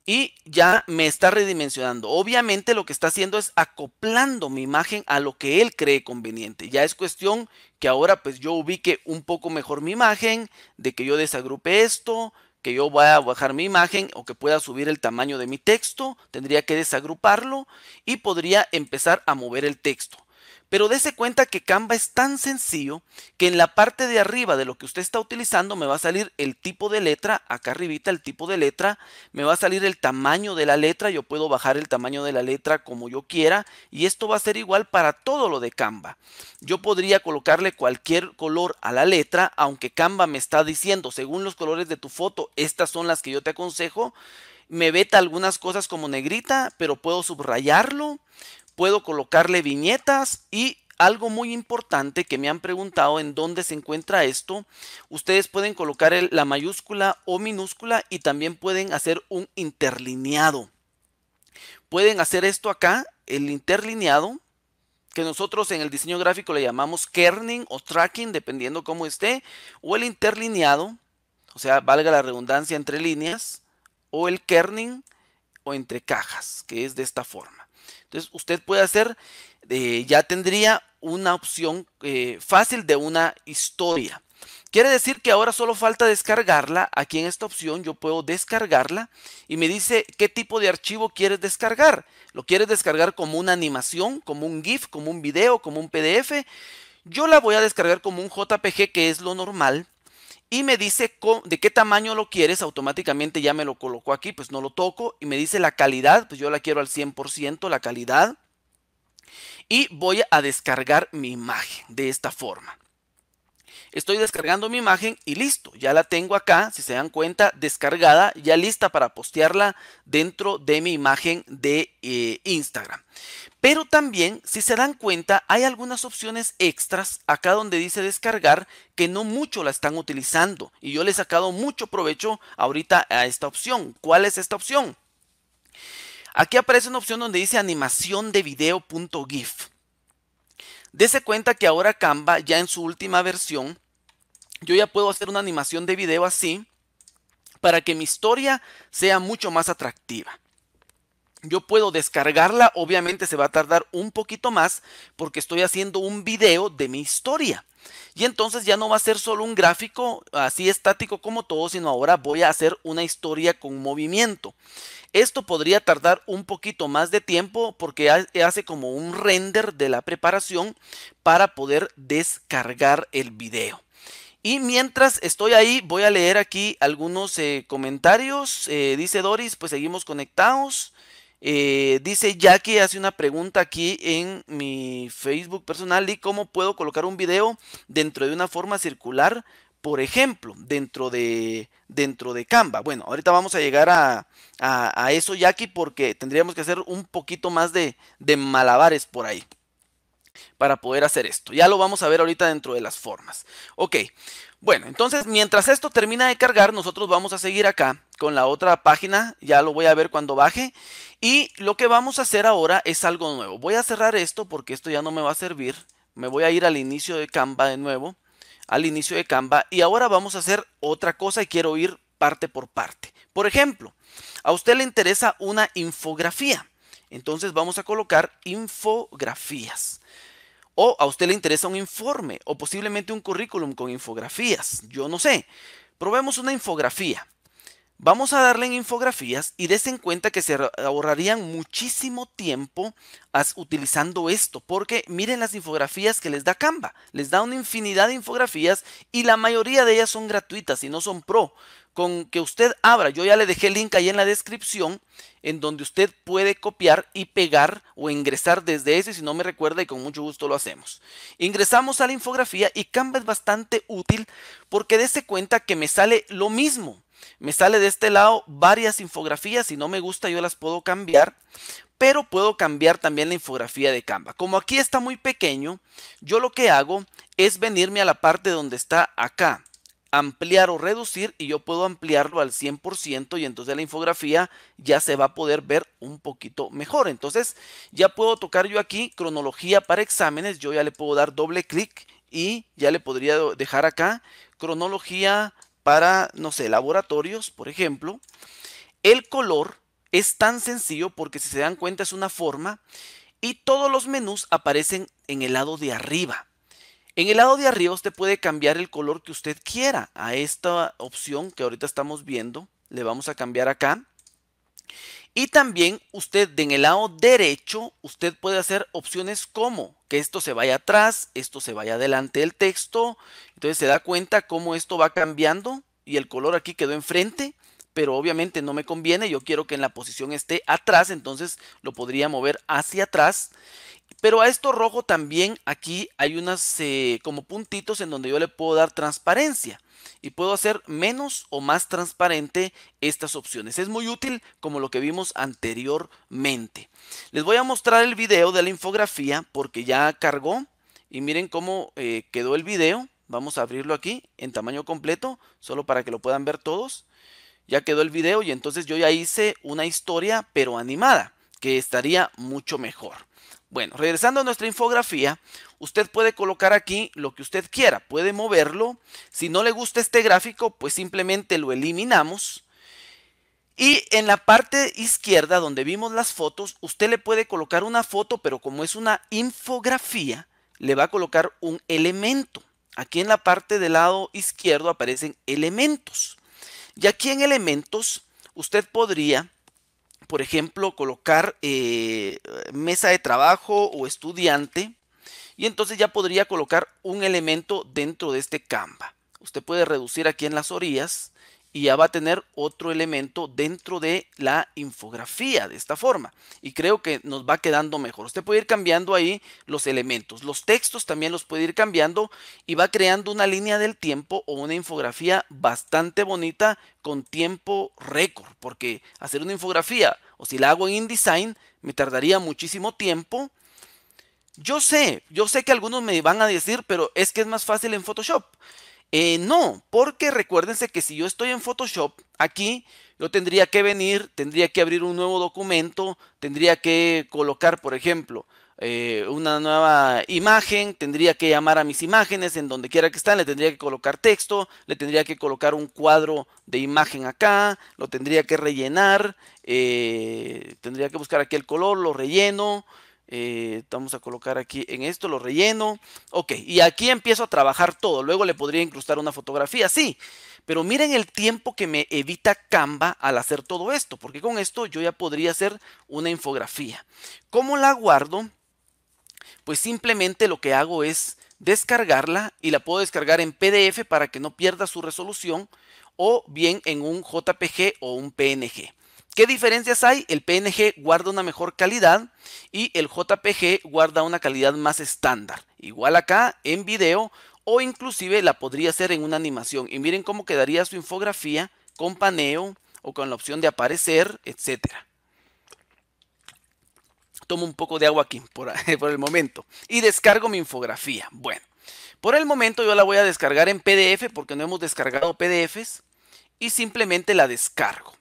S1: Y ya me está redimensionando. Obviamente lo que está haciendo es acoplando mi imagen a lo que él cree conveniente. Ya es cuestión que ahora pues yo ubique un poco mejor mi imagen, de que yo desagrupe esto, que yo vaya a bajar mi imagen o que pueda subir el tamaño de mi texto, tendría que desagruparlo y podría empezar a mover el texto. Pero dése cuenta que Canva es tan sencillo que en la parte de arriba de lo que usted está utilizando me va a salir el tipo de letra, acá arribita el tipo de letra, me va a salir el tamaño de la letra, yo puedo bajar el tamaño de la letra como yo quiera y esto va a ser igual para todo lo de Canva. Yo podría colocarle cualquier color a la letra, aunque Canva me está diciendo, según los colores de tu foto, estas son las que yo te aconsejo, me veta algunas cosas como negrita, pero puedo subrayarlo, puedo colocarle viñetas y algo muy importante que me han preguntado en dónde se encuentra esto, ustedes pueden colocar la mayúscula o minúscula y también pueden hacer un interlineado. Pueden hacer esto acá, el interlineado, que nosotros en el diseño gráfico le llamamos kerning o tracking, dependiendo cómo esté, o el interlineado, o sea, valga la redundancia entre líneas, o el kerning o entre cajas, que es de esta forma. Entonces usted puede hacer, eh, ya tendría una opción eh, fácil de una historia. Quiere decir que ahora solo falta descargarla. Aquí en esta opción yo puedo descargarla y me dice qué tipo de archivo quieres descargar. ¿Lo quieres descargar como una animación, como un GIF, como un video, como un PDF? Yo la voy a descargar como un JPG que es lo normal y me dice de qué tamaño lo quieres, automáticamente ya me lo colocó aquí, pues no lo toco y me dice la calidad, pues yo la quiero al 100% la calidad y voy a descargar mi imagen de esta forma estoy descargando mi imagen y listo, ya la tengo acá, si se dan cuenta, descargada, ya lista para postearla dentro de mi imagen de eh, Instagram. Pero también, si se dan cuenta, hay algunas opciones extras acá donde dice descargar que no mucho la están utilizando y yo le he sacado mucho provecho ahorita a esta opción. ¿Cuál es esta opción? Aquí aparece una opción donde dice animación de video.gif. Dese cuenta que ahora Canva ya en su última versión yo ya puedo hacer una animación de video así para que mi historia sea mucho más atractiva. Yo puedo descargarla, obviamente se va a tardar un poquito más porque estoy haciendo un video de mi historia. Y entonces ya no va a ser solo un gráfico así estático como todo, sino ahora voy a hacer una historia con movimiento. Esto podría tardar un poquito más de tiempo porque hace como un render de la preparación para poder descargar el video. Y mientras estoy ahí, voy a leer aquí algunos eh, comentarios. Eh, dice Doris, pues seguimos conectados. Eh, dice Jackie, hace una pregunta aquí en mi Facebook personal y cómo puedo colocar un video dentro de una forma circular, por ejemplo, dentro de, dentro de Canva. Bueno, ahorita vamos a llegar a, a, eso, Jackie, porque tendríamos que hacer un poquito más de, de malabares por ahí para poder hacer esto. Ya lo vamos a ver ahorita dentro de las formas. Ok, bueno, entonces mientras esto termina de cargar, nosotros vamos a seguir acá con la otra página. Ya lo voy a ver cuando baje. Y lo que vamos a hacer ahora es algo nuevo. Voy a cerrar esto porque esto ya no me va a servir. Me voy a ir al inicio de Canva de nuevo. Al inicio de Canva. Y ahora vamos a hacer otra cosa y quiero ir parte por parte. Por ejemplo, a usted le interesa una infografía. Entonces vamos a colocar infografías. O a usted le interesa un informe o posiblemente un currículum con infografías. Yo no sé. Probemos una infografía. Vamos a darle en infografías y en cuenta que se ahorrarían muchísimo tiempo utilizando esto, porque miren las infografías que les da Canva. Les da una infinidad de infografías y la mayoría de ellas son gratuitas y no son pro. Con que usted abra, yo ya le dejé el link ahí en la descripción, en donde usted puede copiar y pegar o ingresar desde ese, si no me recuerda y con mucho gusto lo hacemos. Ingresamos a la infografía y Canva es bastante útil porque dese cuenta que me sale lo mismo me sale de este lado varias infografías. Si no me gusta, yo las puedo cambiar. Pero puedo cambiar también la infografía de Canva. Como aquí está muy pequeño, yo lo que hago es venirme a la parte donde está acá. Ampliar o reducir y yo puedo ampliarlo al 100% y entonces la infografía ya se va a poder ver un poquito mejor. Entonces ya puedo tocar yo aquí cronología para exámenes. Yo ya le puedo dar doble clic y ya le podría dejar acá cronología para, no sé, laboratorios, por ejemplo, el color es tan sencillo porque si se dan cuenta es una forma y todos los menús aparecen en el lado de arriba. En el lado de arriba usted puede cambiar el color que usted quiera a esta opción que ahorita estamos viendo. Le vamos a cambiar acá. Y también usted en el lado derecho, usted puede hacer opciones como que esto se vaya atrás, esto se vaya adelante del texto. Entonces se da cuenta cómo esto va cambiando y el color aquí quedó enfrente, pero obviamente no me conviene, yo quiero que en la posición esté atrás, entonces lo podría mover hacia atrás. Pero a esto rojo también aquí hay unas eh, como puntitos en donde yo le puedo dar transparencia. Y puedo hacer menos o más transparente estas opciones. Es muy útil como lo que vimos anteriormente. Les voy a mostrar el video de la infografía porque ya cargó. Y miren cómo eh, quedó el video. Vamos a abrirlo aquí en tamaño completo, solo para que lo puedan ver todos. Ya quedó el video y entonces yo ya hice una historia pero animada, que estaría mucho mejor. Bueno, regresando a nuestra infografía, usted puede colocar aquí lo que usted quiera, puede moverlo. Si no le gusta este gráfico, pues simplemente lo eliminamos. Y en la parte izquierda donde vimos las fotos, usted le puede colocar una foto, pero como es una infografía, le va a colocar un elemento. Aquí en la parte del lado izquierdo aparecen elementos. Y aquí en elementos, usted podría por ejemplo, colocar eh, mesa de trabajo o estudiante. Y entonces ya podría colocar un elemento dentro de este Canva. Usted puede reducir aquí en las orillas y ya va a tener otro elemento dentro de la infografía de esta forma. Y creo que nos va quedando mejor. Usted puede ir cambiando ahí los elementos. Los textos también los puede ir cambiando y va creando una línea del tiempo o una infografía bastante bonita con tiempo récord. Porque hacer una infografía o si la hago en InDesign me tardaría muchísimo tiempo. Yo sé, yo sé que algunos me van a decir, pero es que es más fácil en Photoshop. Eh, no, porque recuérdense que si yo estoy en Photoshop, aquí yo tendría que venir, tendría que abrir un nuevo documento, tendría que colocar, por ejemplo, eh, una nueva imagen, tendría que llamar a mis imágenes en donde quiera que están, le tendría que colocar texto, le tendría que colocar un cuadro de imagen acá, lo tendría que rellenar, eh, tendría que buscar aquí el color, lo relleno, eh, vamos a colocar aquí en esto, lo relleno. Ok, y aquí empiezo a trabajar todo. Luego le podría incrustar una fotografía, sí. Pero miren el tiempo que me evita Canva al hacer todo esto, porque con esto yo ya podría hacer una infografía. ¿Cómo la guardo? Pues simplemente lo que hago es descargarla y la puedo descargar en PDF para que no pierda su resolución o bien en un JPG o un PNG. ¿Qué diferencias hay? El PNG guarda una mejor calidad y el JPG guarda una calidad más estándar. Igual acá en video o inclusive la podría hacer en una animación. Y miren cómo quedaría su infografía con paneo o con la opción de aparecer, etc. Tomo un poco de agua aquí por, por el momento y descargo mi infografía. Bueno, por el momento yo la voy a descargar en PDF porque no hemos descargado PDFs y simplemente la descargo.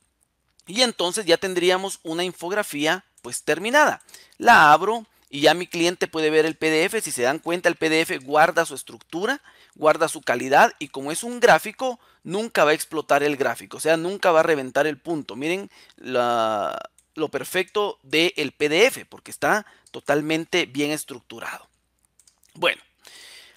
S1: Y entonces ya tendríamos una infografía pues terminada. La abro y ya mi cliente puede ver el PDF. Si se dan cuenta, el PDF guarda su estructura, guarda su calidad y como es un gráfico, nunca va a explotar el gráfico. O sea, nunca va a reventar el punto. Miren lo perfecto del PDF porque está totalmente bien estructurado. Bueno,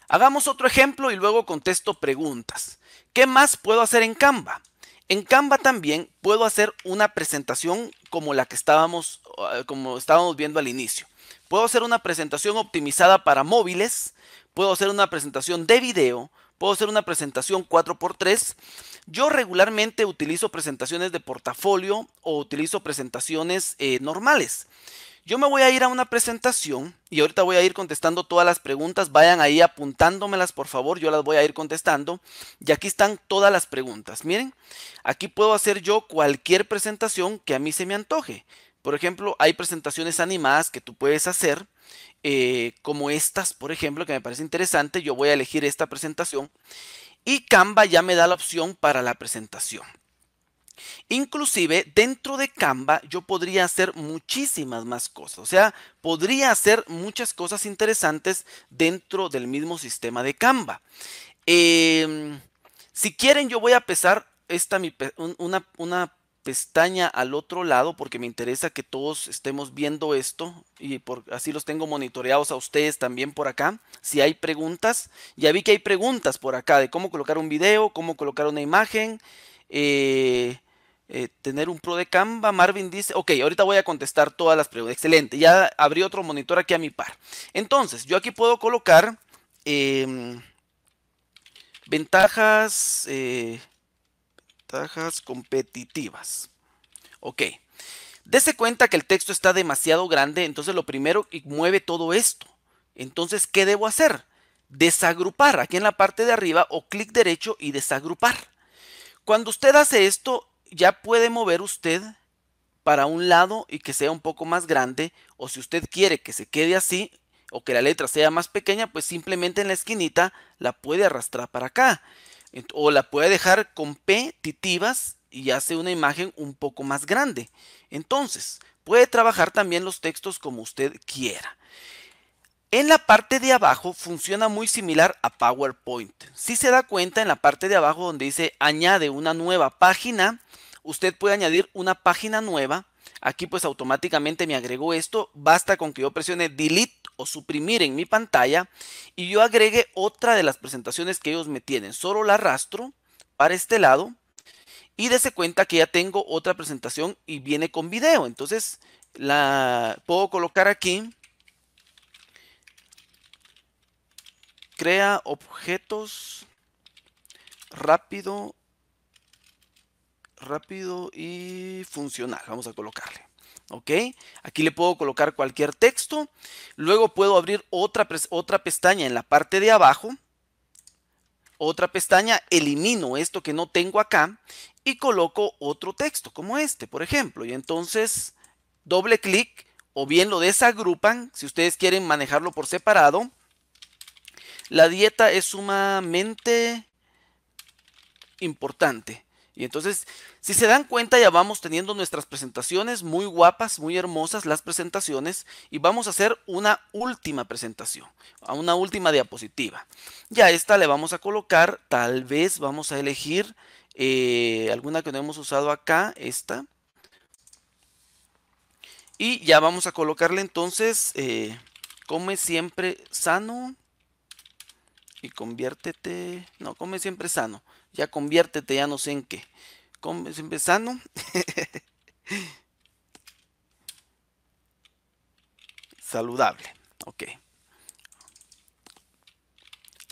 S1: hagamos otro ejemplo y luego contesto preguntas. ¿Qué más puedo hacer en Canva? En Canva también puedo hacer una presentación como la que estábamos, eh, como estábamos viendo al inicio. Puedo hacer una presentación optimizada para móviles, puedo hacer una presentación de video, puedo hacer una presentación 4x3. Yo regularmente utilizo presentaciones de portafolio o utilizo presentaciones eh, normales. Yo me voy a ir a una presentación y ahorita voy a ir contestando todas las preguntas. Vayan ahí apuntándomelas, por favor. Yo las voy a ir contestando. Y aquí están todas las preguntas. Miren, aquí puedo hacer yo cualquier presentación que a mí se me antoje. Por ejemplo, hay presentaciones animadas que tú puedes hacer, eh, como estas, por ejemplo, que me parece interesante. Yo voy a elegir esta presentación y Canva ya me da la opción para la presentación. Inclusive dentro de Canva yo podría hacer muchísimas más cosas, o sea, podría hacer muchas cosas interesantes dentro del mismo sistema de Canva. Em, si quieren yo voy a pesar esta una, pestaña al otro lado porque me interesa que todos estemos viendo esto y así los tengo monitoreados a ustedes también por acá. Si hay preguntas, ya vi que hay preguntas por acá de cómo colocar un video, cómo colocar una imagen. Eh, eh, tener un pro de Canva. Marvin dice, ok, ahorita voy a contestar todas las preguntas. Excelente, ya abrí otro monitor aquí a mi par. Entonces, yo aquí puedo colocar em, ventajas, eh, ventajas competitivas. Ok. Dese cuenta que el texto está demasiado grande, entonces lo primero mueve todo esto. Entonces, ¿qué debo hacer? Desagrupar aquí en la parte de arriba o clic derecho y desagrupar. Cuando usted hace esto, ya puede mover usted para un lado y que sea un poco más grande, o si usted quiere que se quede así o que la letra sea más pequeña, pues simplemente en la esquinita la puede arrastrar para acá. O la puede dejar con P y hace una imagen un poco más grande. Entonces, puede trabajar también los textos como usted quiera. En la parte de abajo funciona muy similar a PowerPoint. Si se da cuenta en la parte de abajo donde dice añade una nueva página, usted puede añadir una página nueva. Aquí pues automáticamente me agregó esto. Basta con que yo presione delete o suprimir en mi pantalla y yo agregue otra de las presentaciones que ellos me tienen. Solo la arrastro para este lado y dese cuenta que ya tengo otra presentación y viene con video. Entonces la puedo colocar aquí. Crea objetos rápido rápido y funcional. Vamos a colocarle. ¿ok? Aquí le puedo colocar cualquier texto. Luego puedo abrir otra, otra, pestaña en la parte de abajo. Otra pestaña, elimino esto que no tengo acá y coloco otro texto como este, por ejemplo. Y entonces doble clic o bien lo desagrupan si ustedes quieren manejarlo por separado. La dieta es sumamente importante. Y entonces, si se dan cuenta, ya vamos teniendo nuestras presentaciones muy guapas, muy hermosas las presentaciones, y vamos a hacer una última presentación, a una última diapositiva. Ya esta le vamos a colocar, tal vez vamos a elegir eh, alguna que no hemos usado acá, esta. Y ya vamos a colocarle entonces, eh, come siempre sano y conviértete, no, come siempre sano. Ya conviértete, ya no sé en qué. Empezando. Saludable. Ok.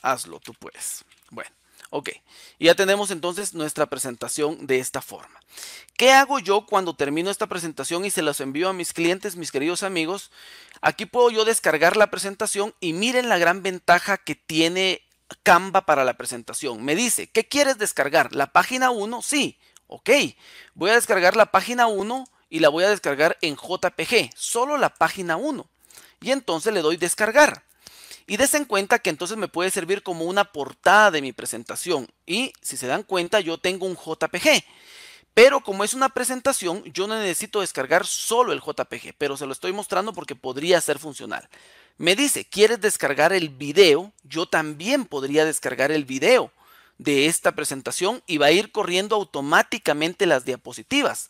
S1: Hazlo, tú puedes. Bueno, ok. Y ya tenemos entonces nuestra presentación de esta forma. ¿Qué hago yo cuando termino esta presentación y se las envío a mis clientes, mis queridos amigos? Aquí puedo yo descargar la presentación y miren la gran ventaja que tiene Canva para la presentación. Me dice, ¿qué quieres descargar? ¿La página 1? Sí. Ok, voy a descargar la página 1 y la voy a descargar en JPG, solo la página 1. Y entonces le doy descargar. Y des en cuenta que entonces me puede servir como una portada de mi presentación. Y si se dan cuenta, yo tengo un JPG. Pero como es una presentación, yo no necesito descargar solo el JPG, pero se lo estoy mostrando porque podría ser funcional. Me dice, ¿quieres descargar el video? Yo también podría descargar el video de esta presentación y va a ir corriendo automáticamente las diapositivas.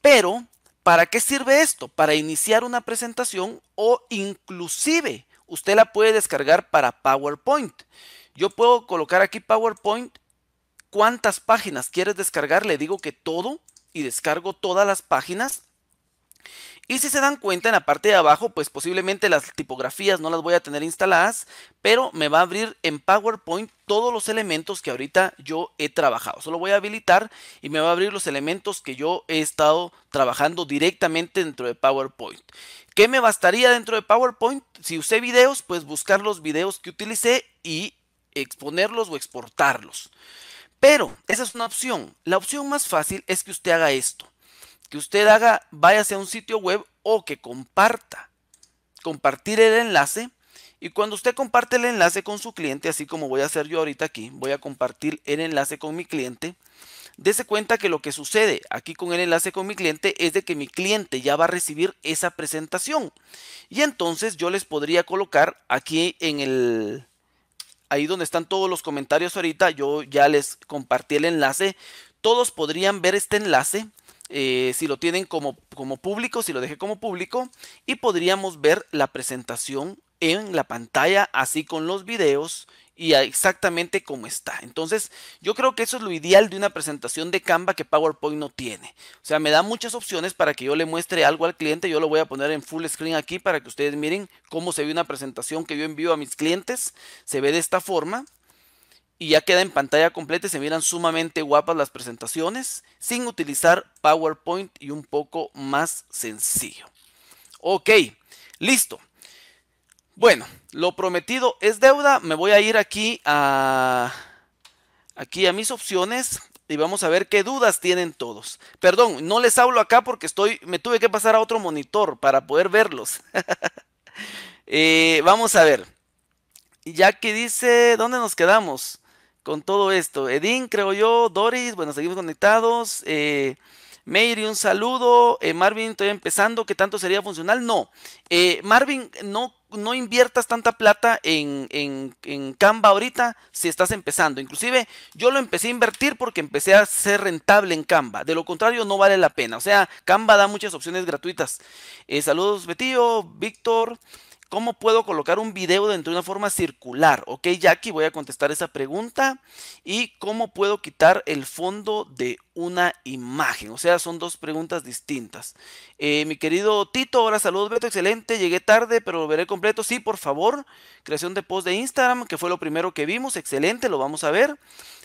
S1: Pero, ¿para qué sirve esto? Para iniciar una presentación o inclusive usted la puede descargar para PowerPoint. Yo puedo colocar aquí PowerPoint. ¿Cuántas páginas quieres descargar? Le digo que todo y descargo todas las páginas. Y si se dan cuenta en la parte de abajo, pues posiblemente las tipografías no las voy a tener instaladas, pero me va a abrir en PowerPoint todos los elementos que ahorita yo he trabajado. Solo voy a habilitar y me va a abrir los elementos que yo he estado trabajando directamente dentro de PowerPoint. ¿Qué me bastaría dentro de PowerPoint? Si usé videos, pues buscar los videos que utilicé y exponerlos o exportarlos. Pero esa es una opción. La opción más fácil es que usted haga esto que usted haga, váyase a un sitio web o que comparta. Compartir el enlace. Y cuando usted comparte el enlace con su cliente, así como voy a hacer yo ahorita aquí, voy a compartir el enlace con mi cliente. Dese cuenta que lo que sucede aquí con el enlace con mi cliente es de que mi cliente ya va a recibir esa presentación. Y entonces yo les podría colocar aquí en el, ahí donde están todos los comentarios ahorita, yo ya les compartí el enlace. Todos podrían ver este enlace eh, si lo tienen como, como público, si lo dejé como público, y podríamos ver la presentación en la pantalla, así con los videos y exactamente como está. Entonces, yo creo que eso es lo ideal de una presentación de Canva que PowerPoint no tiene. O sea, me da muchas opciones para que yo le muestre algo al cliente. Yo lo voy a poner en full screen aquí para que ustedes miren cómo se ve una presentación que yo envío a mis clientes. Se ve de esta forma y ya queda en pantalla completa y se miran sumamente guapas las presentaciones sin utilizar PowerPoint y un poco más sencillo. Ok, listo. Bueno, lo prometido es deuda. Me voy a ir aquí a, aquí a mis opciones y vamos a ver qué dudas tienen todos. Perdón, no les hablo acá porque estoy, me tuve que pasar a otro monitor para poder verlos. Eh, vamos a ver. Ya que dice, ¿dónde nos quedamos? con todo esto. Edín, creo yo, Doris, bueno, seguimos conectados. Eh, un saludo. Eh, Marvin, estoy empezando. ¿Qué tanto sería funcional? No. Eh, Marvin, no, no inviertas tanta plata en, en, en, Canva ahorita si estás empezando. Inclusive yo lo empecé a invertir porque empecé a ser rentable en Canva. De lo contrario, no vale la pena. O sea, Canva da muchas opciones gratuitas. Eh, saludos, Betío, Víctor. ¿Cómo puedo colocar un video dentro de una forma circular? Ok, Jackie, voy a contestar esa pregunta. ¿Y cómo puedo quitar el fondo de una imagen? O sea, son dos preguntas distintas. Eh, mi querido Tito, ahora saludos, Beto, excelente. Llegué tarde, pero lo veré completo. Sí, por favor. Creación de post de Instagram, que fue lo primero que vimos. Excelente, lo vamos a ver.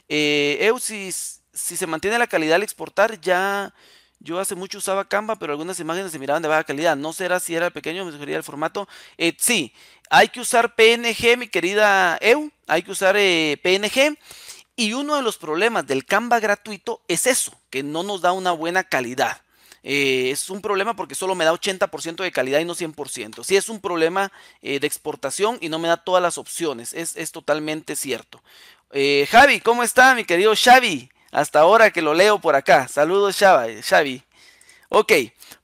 S1: Eh, Eusis, si se mantiene la calidad al exportar, ya yo hace mucho usaba Canva, pero algunas imágenes se miraban de baja calidad. No será si era pequeño, me sugería el formato. Eh, sí, hay que usar PNG, mi querida EU. Hay que usar eh, PNG. Y uno de los problemas del Canva gratuito es eso, que no nos da una buena calidad. Eh, es un problema porque solo me da 80% de calidad y no 100%. Sí es un problema de exportación y no me da todas las opciones. Es, totalmente cierto. Javi, ¿cómo está mi querido Xavi? Hasta ahora que lo leo por acá. Saludos, Xavi. Ok,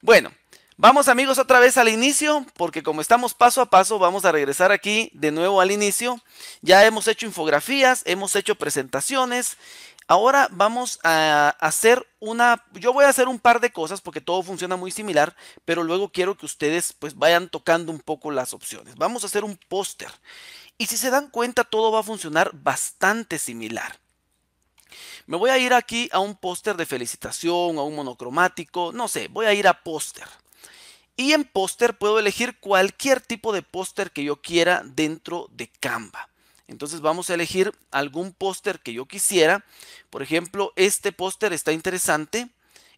S1: bueno. Vamos amigos otra vez al inicio, porque como estamos paso a paso, vamos a regresar aquí de nuevo al inicio. Ya hemos hecho infografías, hemos hecho presentaciones. Ahora vamos a hacer una, yo voy a hacer un par de cosas porque todo funciona muy similar, pero luego quiero que ustedes pues vayan tocando un poco las opciones. Vamos a hacer un póster. Y si se dan cuenta, todo va a funcionar bastante similar. Me voy a ir aquí a un póster de felicitación, a un monocromático, no sé, voy a ir a póster. Y en póster puedo elegir cualquier tipo de póster que yo quiera dentro de Canva. Entonces vamos a elegir algún póster que yo quisiera. Por ejemplo, este póster está interesante.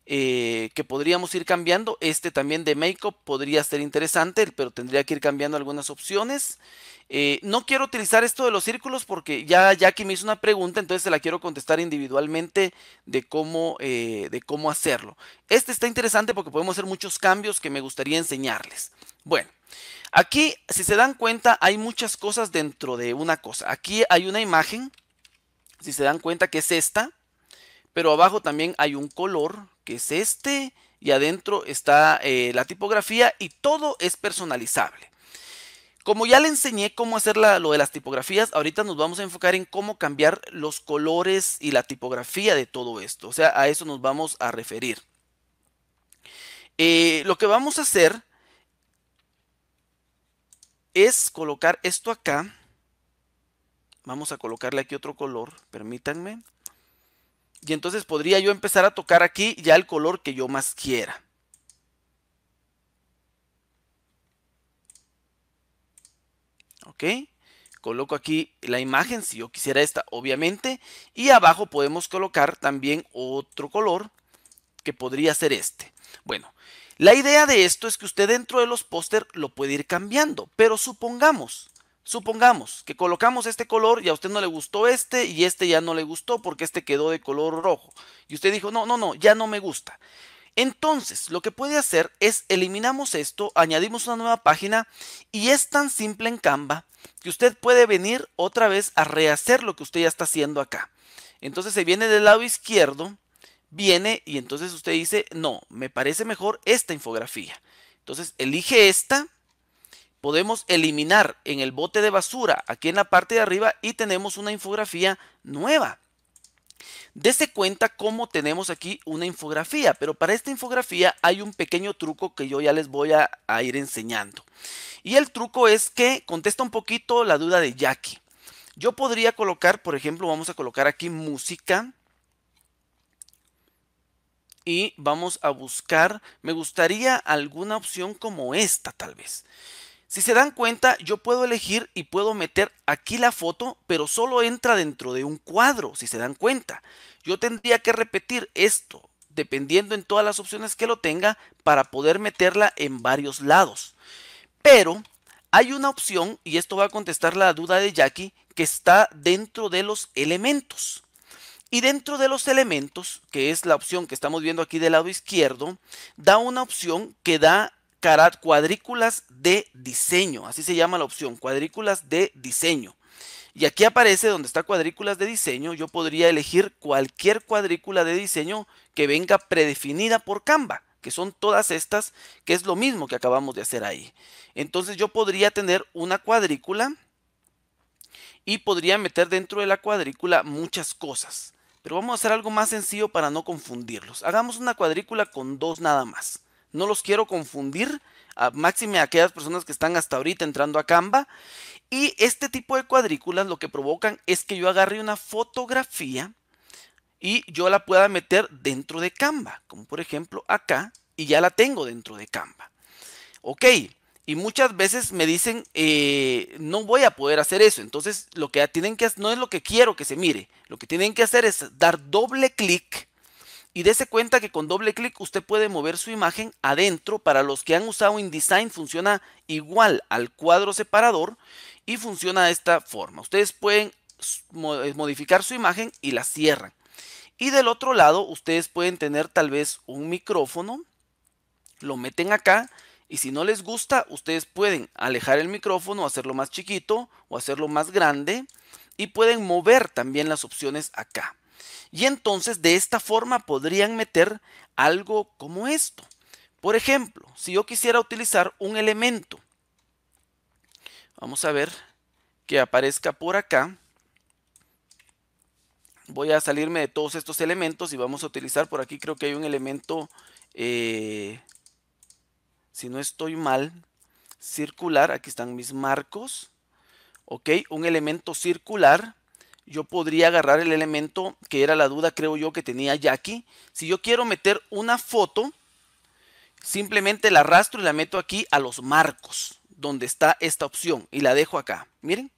S1: Eh, que podríamos ir cambiando. Este también de Makeup podría ser interesante, pero tendría que ir cambiando algunas opciones. Eh, no quiero utilizar esto de los círculos porque ya que me hizo una pregunta, entonces se la quiero contestar individualmente de cómo, eh, de cómo hacerlo. Este está interesante porque podemos hacer muchos cambios que me gustaría enseñarles. Bueno, aquí si se dan cuenta hay muchas cosas dentro de una cosa. Aquí hay una imagen, si se dan cuenta que es esta pero abajo también hay un color, que es este, y adentro está eh, la tipografía y todo es personalizable. Como ya le enseñé cómo hacer lo de las tipografías, ahorita nos vamos a enfocar en cómo cambiar los colores y la tipografía de todo esto. O sea, a eso nos vamos a referir. Eh, lo que vamos a hacer es colocar esto acá. Vamos a colocarle aquí otro color, permítanme. Y entonces podría yo empezar a tocar aquí ya el color que yo más quiera. ¿Ok? Coloco aquí la imagen si yo quisiera esta, obviamente. Y abajo podemos colocar también otro color que podría ser este. Bueno, la idea de esto es que usted dentro de los póster lo puede ir cambiando. Pero supongamos Supongamos que colocamos este color y a usted no le gustó este y este ya no le gustó porque este quedó de color rojo. Y usted dijo, no, no, no, ya no me gusta. Entonces, lo que puede hacer es eliminamos esto, añadimos una nueva página y es tan simple en Canva que usted puede venir otra vez a rehacer lo que usted ya está haciendo acá. Entonces se viene del lado izquierdo, viene y entonces usted dice, no, me parece mejor esta infografía. Entonces elige esta podemos eliminar en el bote de basura aquí en la parte de arriba y tenemos una infografía nueva. Dese cuenta cómo tenemos aquí una infografía, pero para esta infografía hay un pequeño truco que yo ya les voy a, ir enseñando. Y el truco es que contesta un poquito la duda de Jackie. Yo podría colocar, por ejemplo, vamos a colocar aquí música. Y vamos a buscar, me gustaría alguna opción como esta tal vez. Si se dan cuenta, yo puedo elegir y puedo meter aquí la foto, pero solo entra dentro de un cuadro, si se dan cuenta. Yo tendría que repetir esto, dependiendo en todas las opciones que lo tenga, para poder meterla en varios lados. Pero hay una opción, y esto va a contestar la duda de Jackie, que está dentro de los elementos. Y dentro de los elementos, que es la opción que estamos viendo aquí del lado izquierdo, da una opción que da cuadrículas de diseño. Así se llama la opción, cuadrículas de diseño. Y aquí aparece donde está cuadrículas de diseño. Yo podría elegir cualquier cuadrícula de diseño que venga predefinida por Canva, que son todas estas, que es lo mismo que acabamos de hacer ahí. Entonces yo podría tener una cuadrícula y podría meter dentro de la cuadrícula muchas cosas. Pero vamos a hacer algo más sencillo para no confundirlos. Hagamos una cuadrícula con dos nada más no los quiero confundir, a, máxime a aquellas personas que están hasta ahorita entrando a Canva. Y este tipo de cuadrículas lo que provocan es que yo agarre una fotografía y yo la pueda meter dentro de Canva, como por ejemplo acá, y ya la tengo dentro de Canva. Ok, y muchas veces me dicen, eh, no voy a poder hacer eso. Entonces, lo que tienen que hacer no es lo que quiero que se mire. Lo que tienen que hacer es dar doble clic y dése cuenta que con doble clic usted puede mover su imagen adentro. Para los que han usado InDesign funciona igual al cuadro separador y funciona de esta forma. Ustedes pueden eh, modificar su imagen y la cierran. Y del otro lado ustedes pueden tener tal vez un micrófono, lo meten acá y si no les gusta ustedes pueden alejar el micrófono, hacerlo más chiquito o hacerlo más grande y pueden mover también las opciones acá. Y entonces de esta forma podrían meter algo como esto. Por ejemplo, si yo quisiera utilizar un elemento, vamos a ver que aparezca por acá. Voy a salirme de todos estos elementos y vamos a utilizar por aquí, creo que hay un elemento, eh, si no estoy mal, circular. Aquí están mis marcos. Ok, un elemento circular yo podría agarrar el elemento que era la duda, creo yo, que tenía Jackie. Si yo quiero meter una foto, simplemente la arrastro y la meto aquí a los marcos, donde está esta opción, y la dejo acá. Miren.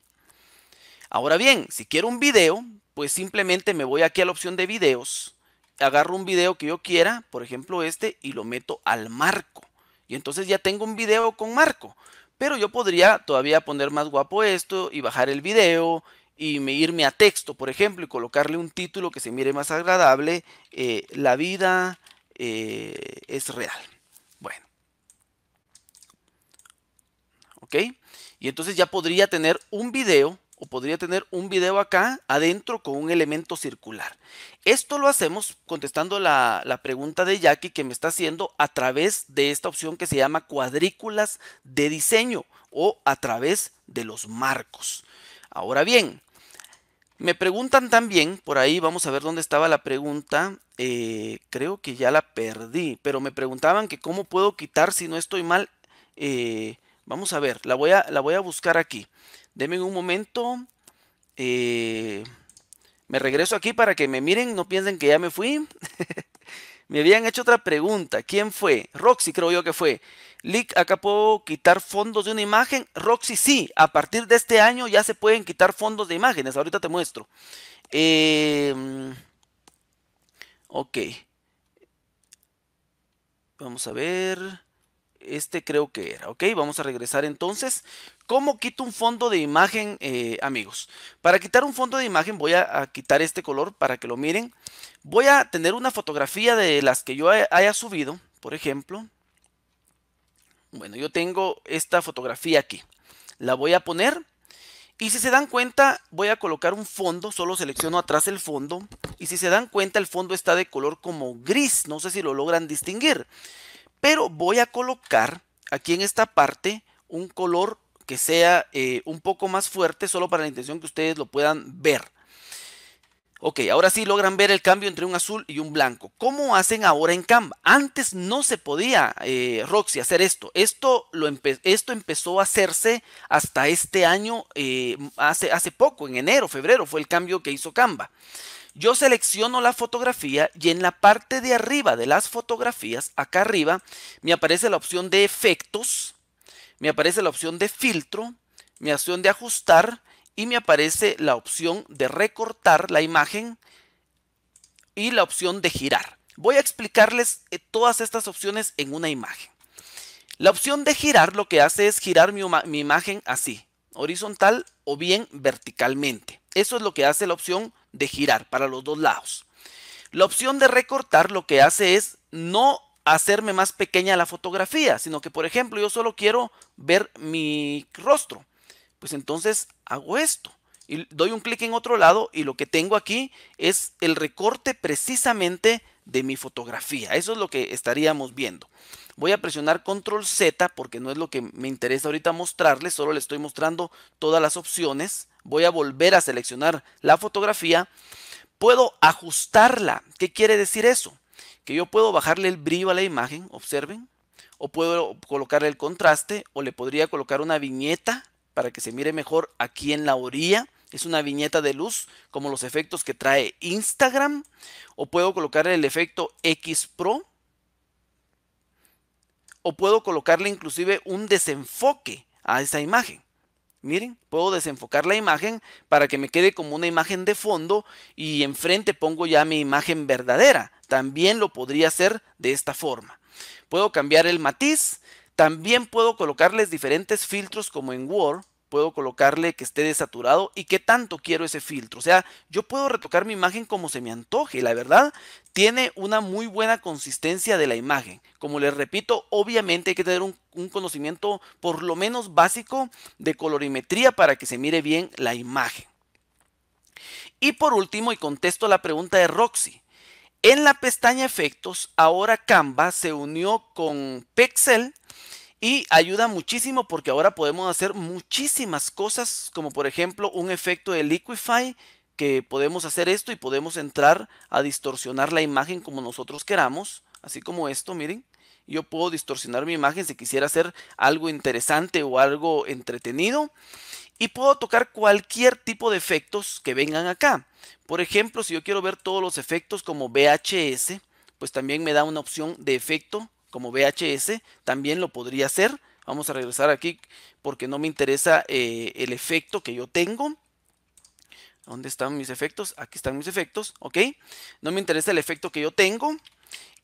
S1: Ahora bien, si quiero un video, pues simplemente me voy aquí a la opción de videos, agarro un video que yo quiera, por ejemplo este, y lo meto al marco. Y entonces ya tengo un video con marco. Pero yo podría todavía poner más guapo esto y bajar el video y me, irme a texto, por ejemplo, y colocarle un título que se mire más agradable, eh, la vida eh, es real. Bueno. ¿Ok? Y entonces ya podría tener un video o podría tener un video acá adentro con un elemento circular. Esto lo hacemos contestando la, la, pregunta de Jackie que me está haciendo a través de esta opción que se llama cuadrículas de diseño o a través de los marcos. Ahora bien, me preguntan también, por ahí vamos a ver dónde estaba la pregunta, eh, creo que ya la perdí, pero me preguntaban que cómo puedo quitar si no estoy mal. Eh, vamos a ver, la voy a, la voy a buscar aquí. Denme un momento. Eh, me regreso aquí para que me miren, no piensen que ya me fui. Me habían hecho otra pregunta. ¿Quién fue? Roxy creo yo que fue. Lick, acá puedo quitar fondos de una imagen. Roxy, sí. A partir de este año ya se pueden quitar fondos de imágenes. Ahorita te muestro. Em, ok. Vamos a ver. Este creo que era, ¿ok? Vamos a regresar entonces. ¿Cómo quito un fondo de imagen, eh, amigos? Para quitar un fondo de imagen voy a, a, quitar este color para que lo miren. Voy a tener una fotografía de las que yo haya subido, por ejemplo. Bueno, yo tengo esta fotografía aquí. La voy a poner. Y si se dan cuenta, voy a colocar un fondo, solo selecciono atrás el fondo. Y si se dan cuenta, el fondo está de color como gris, no sé si lo logran distinguir. Pero voy a colocar aquí en esta parte un color que sea eh, un poco más fuerte, solo para la intención que ustedes lo puedan ver. Ok, ahora sí logran ver el cambio entre un azul y un blanco. ¿Cómo hacen ahora en Canva? Antes no se podía, eh, Roxy, hacer esto. Esto, lo esto empezó a hacerse hasta este año, eh, hace, hace poco, en enero, febrero, fue el cambio que hizo Canva. Yo selecciono la fotografía y en la parte de arriba de las fotografías, acá arriba, me aparece la opción de efectos, me aparece la opción de filtro, mi opción de ajustar y me aparece la opción de recortar la imagen y la opción de girar. Voy a explicarles eh, todas estas opciones en una imagen. La opción de girar lo que hace es girar mi, mi imagen así, horizontal o bien verticalmente. Eso es lo que hace la opción de girar para los dos lados. La opción de recortar lo que hace es no hacerme más pequeña la fotografía, sino que por ejemplo yo solo quiero ver mi rostro. Pues entonces hago esto y doy un clic en otro lado y lo que tengo aquí es el recorte precisamente de mi fotografía. Eso es lo que estaríamos viendo. Voy a presionar control Z porque no es lo que me interesa ahorita mostrarles, solo le estoy mostrando todas las opciones. Voy a volver a seleccionar la fotografía. Puedo ajustarla. ¿Qué quiere decir eso? Que yo puedo bajarle el brillo a la imagen, observen. O puedo colocarle el contraste o le podría colocar una viñeta para que se mire mejor aquí en la orilla es una viñeta de luz como los efectos que trae Instagram o puedo colocar el efecto X Pro o puedo colocarle inclusive un desenfoque a esa imagen. Miren, puedo desenfocar la imagen para que me quede como una imagen de fondo y enfrente pongo ya mi imagen verdadera. También lo podría hacer de esta forma. Puedo cambiar el matiz. También puedo colocarles diferentes filtros como en Word puedo colocarle que esté desaturado y qué tanto quiero ese filtro. O sea, yo puedo retocar mi imagen como se me antoje. La verdad, tiene una muy buena consistencia de la imagen. Como les repito, obviamente hay que tener un, conocimiento por lo menos básico de colorimetría para que se mire bien la imagen. Y por último, y contesto la pregunta de Roxy. En la pestaña efectos, ahora Canva se unió con Pexel y ayuda muchísimo porque ahora podemos hacer muchísimas cosas, como por ejemplo un efecto de liquify, que podemos hacer esto y podemos entrar a distorsionar la imagen como nosotros queramos, así como esto, miren. Yo puedo distorsionar mi imagen si quisiera hacer algo interesante o algo entretenido. Y puedo tocar cualquier tipo de efectos que vengan acá. Por ejemplo, si yo quiero ver todos los efectos como VHS, pues también me da una opción de efecto como VHS, también lo podría hacer. Vamos a regresar aquí porque no me interesa eh, el efecto que yo tengo. ¿Dónde están mis efectos? Aquí están mis efectos, ¿ok? No me interesa el efecto que yo tengo.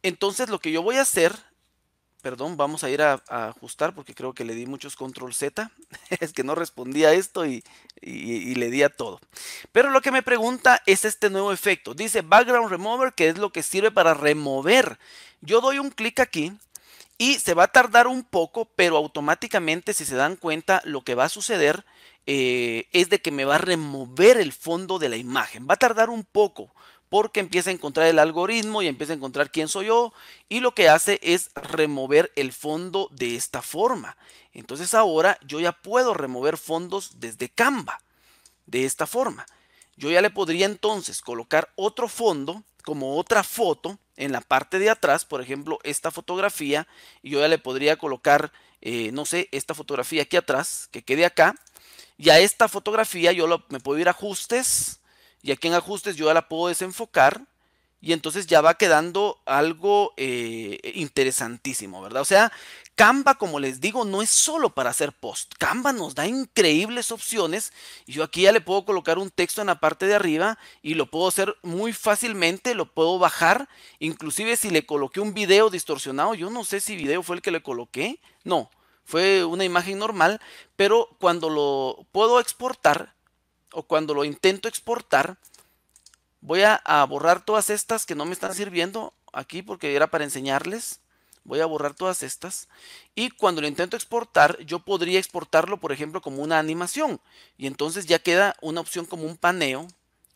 S1: Entonces lo que yo voy a hacer perdón, vamos a ir a, ajustar porque creo que le di muchos control Z. es que no respondía a esto y, le di a todo. Pero lo que me pregunta es este nuevo efecto. Dice background remover, que es lo que sirve para remover. Yo doy un clic aquí y se va a tardar un poco, pero automáticamente, si se dan cuenta, lo que va a suceder eh, es de que me va a remover el fondo de la imagen. Va a tardar un poco porque empieza a encontrar el algoritmo y empieza a encontrar quién soy yo y lo que hace es remover el fondo de esta forma. Entonces ahora yo ya puedo remover fondos desde Canva de esta forma. Yo ya le podría entonces colocar otro fondo como otra foto en la parte de atrás, por ejemplo, esta fotografía, y yo ya le podría colocar, eh, no sé, esta fotografía aquí atrás, que quede acá, y a esta fotografía yo me puedo ir a ajustes, y aquí en ajustes yo ya la puedo desenfocar y entonces ya va quedando algo eh, interesantísimo, ¿verdad? O sea, Canva, como les digo, no es solo para hacer post. Canva nos da increíbles opciones. Y yo aquí ya le puedo colocar un texto en la parte de arriba y lo puedo hacer muy fácilmente, lo puedo bajar. Inclusive si le coloqué un video distorsionado, yo no sé si video fue el que le coloqué. No, fue una imagen normal, pero cuando lo puedo exportar, o cuando lo intento exportar, voy a, borrar todas estas que no me están sirviendo aquí porque era para enseñarles. Voy a borrar todas estas. Y cuando lo intento exportar, yo podría exportarlo, por ejemplo, como una animación. Y entonces ya queda una opción como un paneo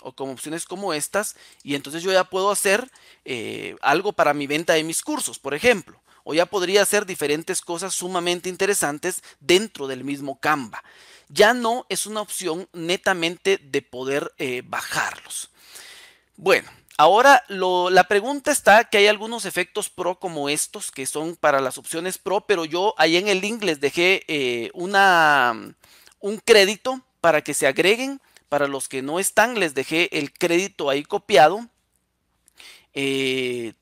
S1: o como opciones como estas. Y entonces yo ya puedo hacer eh, algo para mi venta de mis cursos, por ejemplo o ya podría hacer diferentes cosas sumamente interesantes dentro del mismo Canva ya no es una opción netamente de poder eh, bajarlos. Bueno, Ahora, la pregunta está que hay algunos efectos pro como estos, que son para las opciones pro, pero yo ahí en el link les dejé eh, una, un crédito para que se agreguen. Para los que no están, les dejé el crédito ahí copiado. Eh,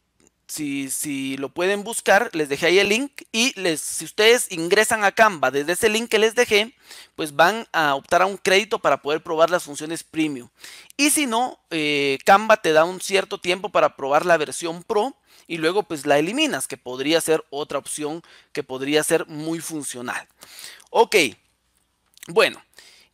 S1: si, lo pueden buscar, les dejé ahí el link y les, si ustedes ingresan a Canva desde ese link que les dejé, pues van a optar a un crédito para poder probar las funciones premium. Y si no, eh, Canva te da un cierto tiempo para probar la versión pro y luego pues la eliminas, que podría ser otra opción que podría ser muy funcional. Ok, bueno,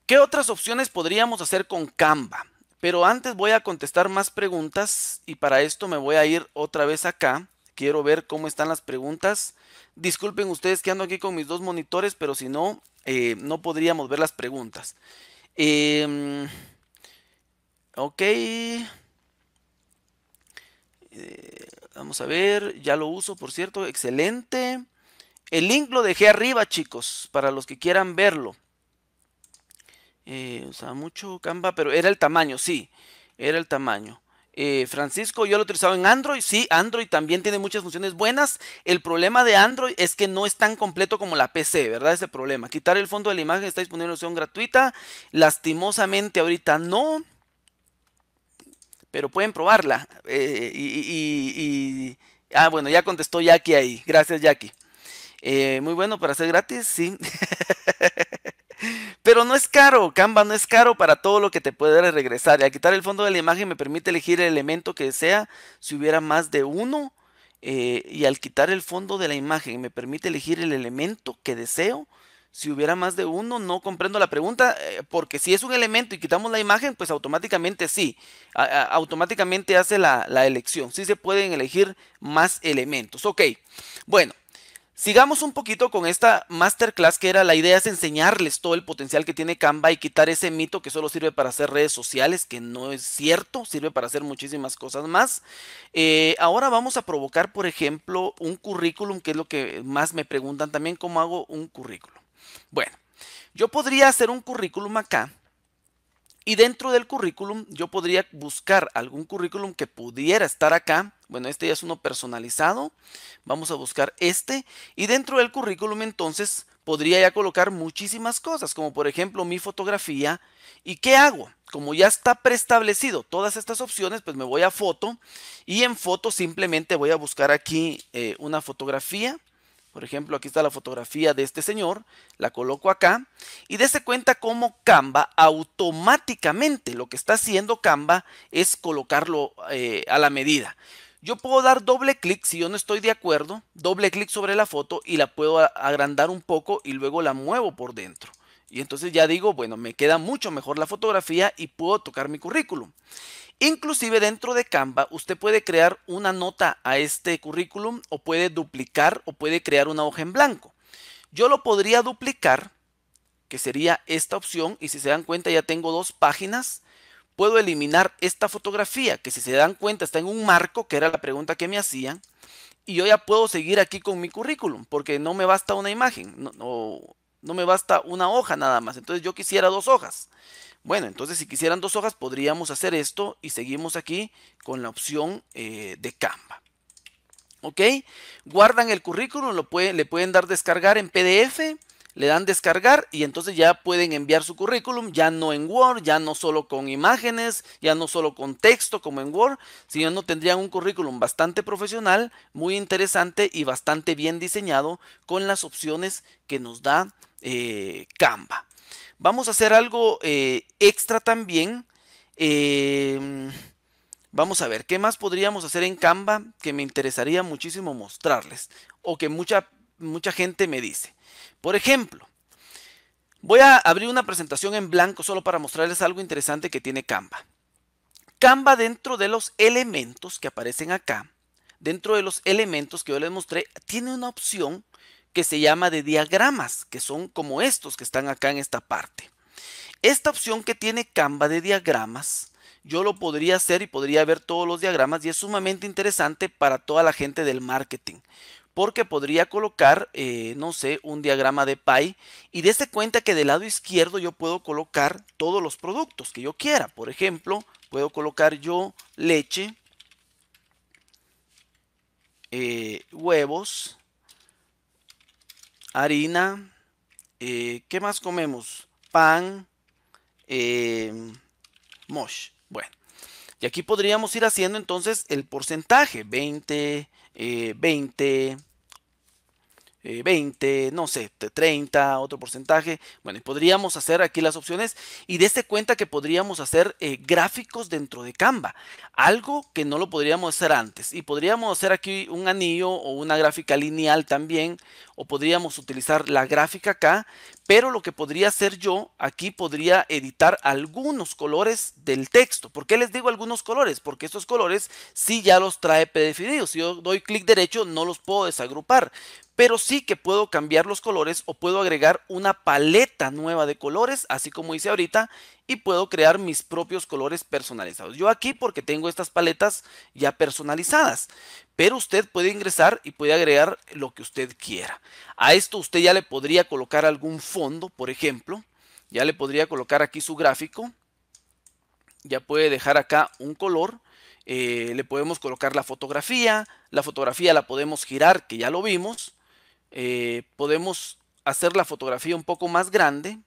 S1: ¿qué otras opciones podríamos hacer con Canva? Pero antes voy a contestar más preguntas y para esto me voy a ir otra vez acá. Quiero ver cómo están las preguntas. Disculpen ustedes que ando aquí con mis dos monitores, pero si no, eh, no podríamos ver las preguntas. Em, ok. Eh, vamos a ver, ya lo uso, por cierto, excelente. El link lo dejé arriba, chicos, para los que quieran verlo. Eh, usaba mucho Canva, pero era el tamaño, sí, era el tamaño. Eh, Francisco, yo lo utilizado en Android, sí, Android también tiene muchas funciones buenas. El problema de Android es que no es tan completo como la PC, ¿verdad? Ese problema. Quitar el fondo de la imagen está disponible en opción gratuita. Lastimosamente ahorita no, pero pueden probarla. Eh, y, ah, bueno, ya contestó Jackie ahí. Gracias, Jackie. Eh, muy bueno para ser gratis, sí. Pero no es caro, Canva no es caro para todo lo que te puede regresar. Y al quitar el fondo de la imagen me permite elegir el elemento que desea si hubiera más de uno. Eh, y al quitar el fondo de la imagen me permite elegir el elemento que deseo. Si hubiera más de uno, no comprendo la pregunta, eh, porque si es un elemento y quitamos la imagen, pues automáticamente sí, automáticamente hace la, la elección. Sí se pueden elegir más elementos. Ok, bueno, Sigamos un poquito con esta masterclass que era la idea es enseñarles todo el potencial que tiene Canva y quitar ese mito que solo sirve para hacer redes sociales, que no es cierto, sirve para hacer muchísimas cosas más. Eh, ahora vamos a provocar, por ejemplo, un currículum, que es lo que más me preguntan también, ¿cómo hago un currículum? Bueno, yo podría hacer un currículum acá y dentro del currículum yo podría buscar algún currículum que pudiera estar acá. Bueno, este ya es uno personalizado. Vamos a buscar este. Y dentro del currículum entonces podría ya colocar muchísimas cosas, como por ejemplo mi fotografía. ¿Y qué hago? Como ya está preestablecido todas estas opciones, pues me voy a foto y en foto simplemente voy a buscar aquí eh, una fotografía. Por ejemplo, aquí está la fotografía de este señor, la coloco acá y dése cuenta cómo Canva automáticamente lo que está haciendo Canva es colocarlo eh, a la medida. Yo puedo dar doble clic si yo no estoy de acuerdo, doble clic sobre la foto y la puedo agrandar un poco y luego la muevo por dentro. Y entonces ya digo, bueno, me queda mucho mejor la fotografía y puedo tocar mi currículum. Inclusive dentro de Canva usted puede crear una nota a este currículum o puede duplicar o puede crear una hoja en blanco. Yo lo podría duplicar, que sería esta opción, y si se dan cuenta ya tengo dos páginas. Puedo eliminar esta fotografía, que si se dan cuenta está en un marco, que era la pregunta que me hacían. Y yo ya puedo seguir aquí con mi currículum, porque no me basta una imagen no, no me basta una hoja nada más. Entonces yo quisiera dos hojas. Bueno, entonces si quisieran dos hojas podríamos hacer esto y seguimos aquí con la opción eh, de Canva. ¿Ok? Guardan el currículum, lo le pueden dar descargar en PDF le dan descargar y entonces ya pueden enviar su currículum, ya no en Word, ya no solo con imágenes, ya no solo con texto como en Word, sino tendrían un currículum bastante profesional, muy interesante y bastante bien diseñado con las opciones que nos da eh, Canva. Vamos a hacer algo eh, extra también. Em, vamos a ver, ¿qué más podríamos hacer en Canva que me interesaría muchísimo mostrarles? O que mucha, mucha gente me dice. Por ejemplo, voy a abrir una presentación en blanco solo para mostrarles algo interesante que tiene Canva. Canva dentro de los elementos que aparecen acá, dentro de los elementos que yo les mostré, tiene una opción que se llama de diagramas, que son como estos que están acá en esta parte. Esta opción que tiene Canva de diagramas, yo lo podría hacer y podría ver todos los diagramas y es sumamente interesante para toda la gente del marketing porque podría colocar, eh, no sé, un diagrama de pie y dése cuenta que del lado izquierdo yo puedo colocar todos los productos que yo quiera. Por ejemplo, puedo colocar yo leche, eh, huevos, harina, eh, ¿qué más comemos? Pan, mosh. Bueno, y aquí podríamos ir haciendo entonces el porcentaje, 20 eh, 20, 20, eh, no sé, 30, otro porcentaje. Bueno, y podríamos hacer aquí las opciones y este cuenta que podríamos hacer eh, gráficos dentro de Canva, algo que no lo podríamos hacer antes. Y podríamos hacer aquí un anillo o una gráfica lineal también, o podríamos utilizar la gráfica acá, pero lo que podría hacer yo aquí podría editar algunos colores del texto. ¿Por qué les digo algunos colores? Porque estos colores sí ya los trae predefinidos. Si yo doy clic derecho no los puedo desagrupar, pero sí que puedo cambiar los colores o puedo agregar una paleta nueva de colores, así como hice ahorita, y puedo crear mis propios colores personalizados. Yo aquí porque tengo estas paletas ya personalizadas, pero usted puede ingresar y puede agregar lo que usted quiera. A esto usted ya le podría colocar algún fondo, por ejemplo, ya le podría colocar aquí su gráfico, ya puede dejar acá un color, eh, le podemos colocar la fotografía, la fotografía la podemos girar, que ya lo vimos, eh, podemos hacer la fotografía un poco más grande.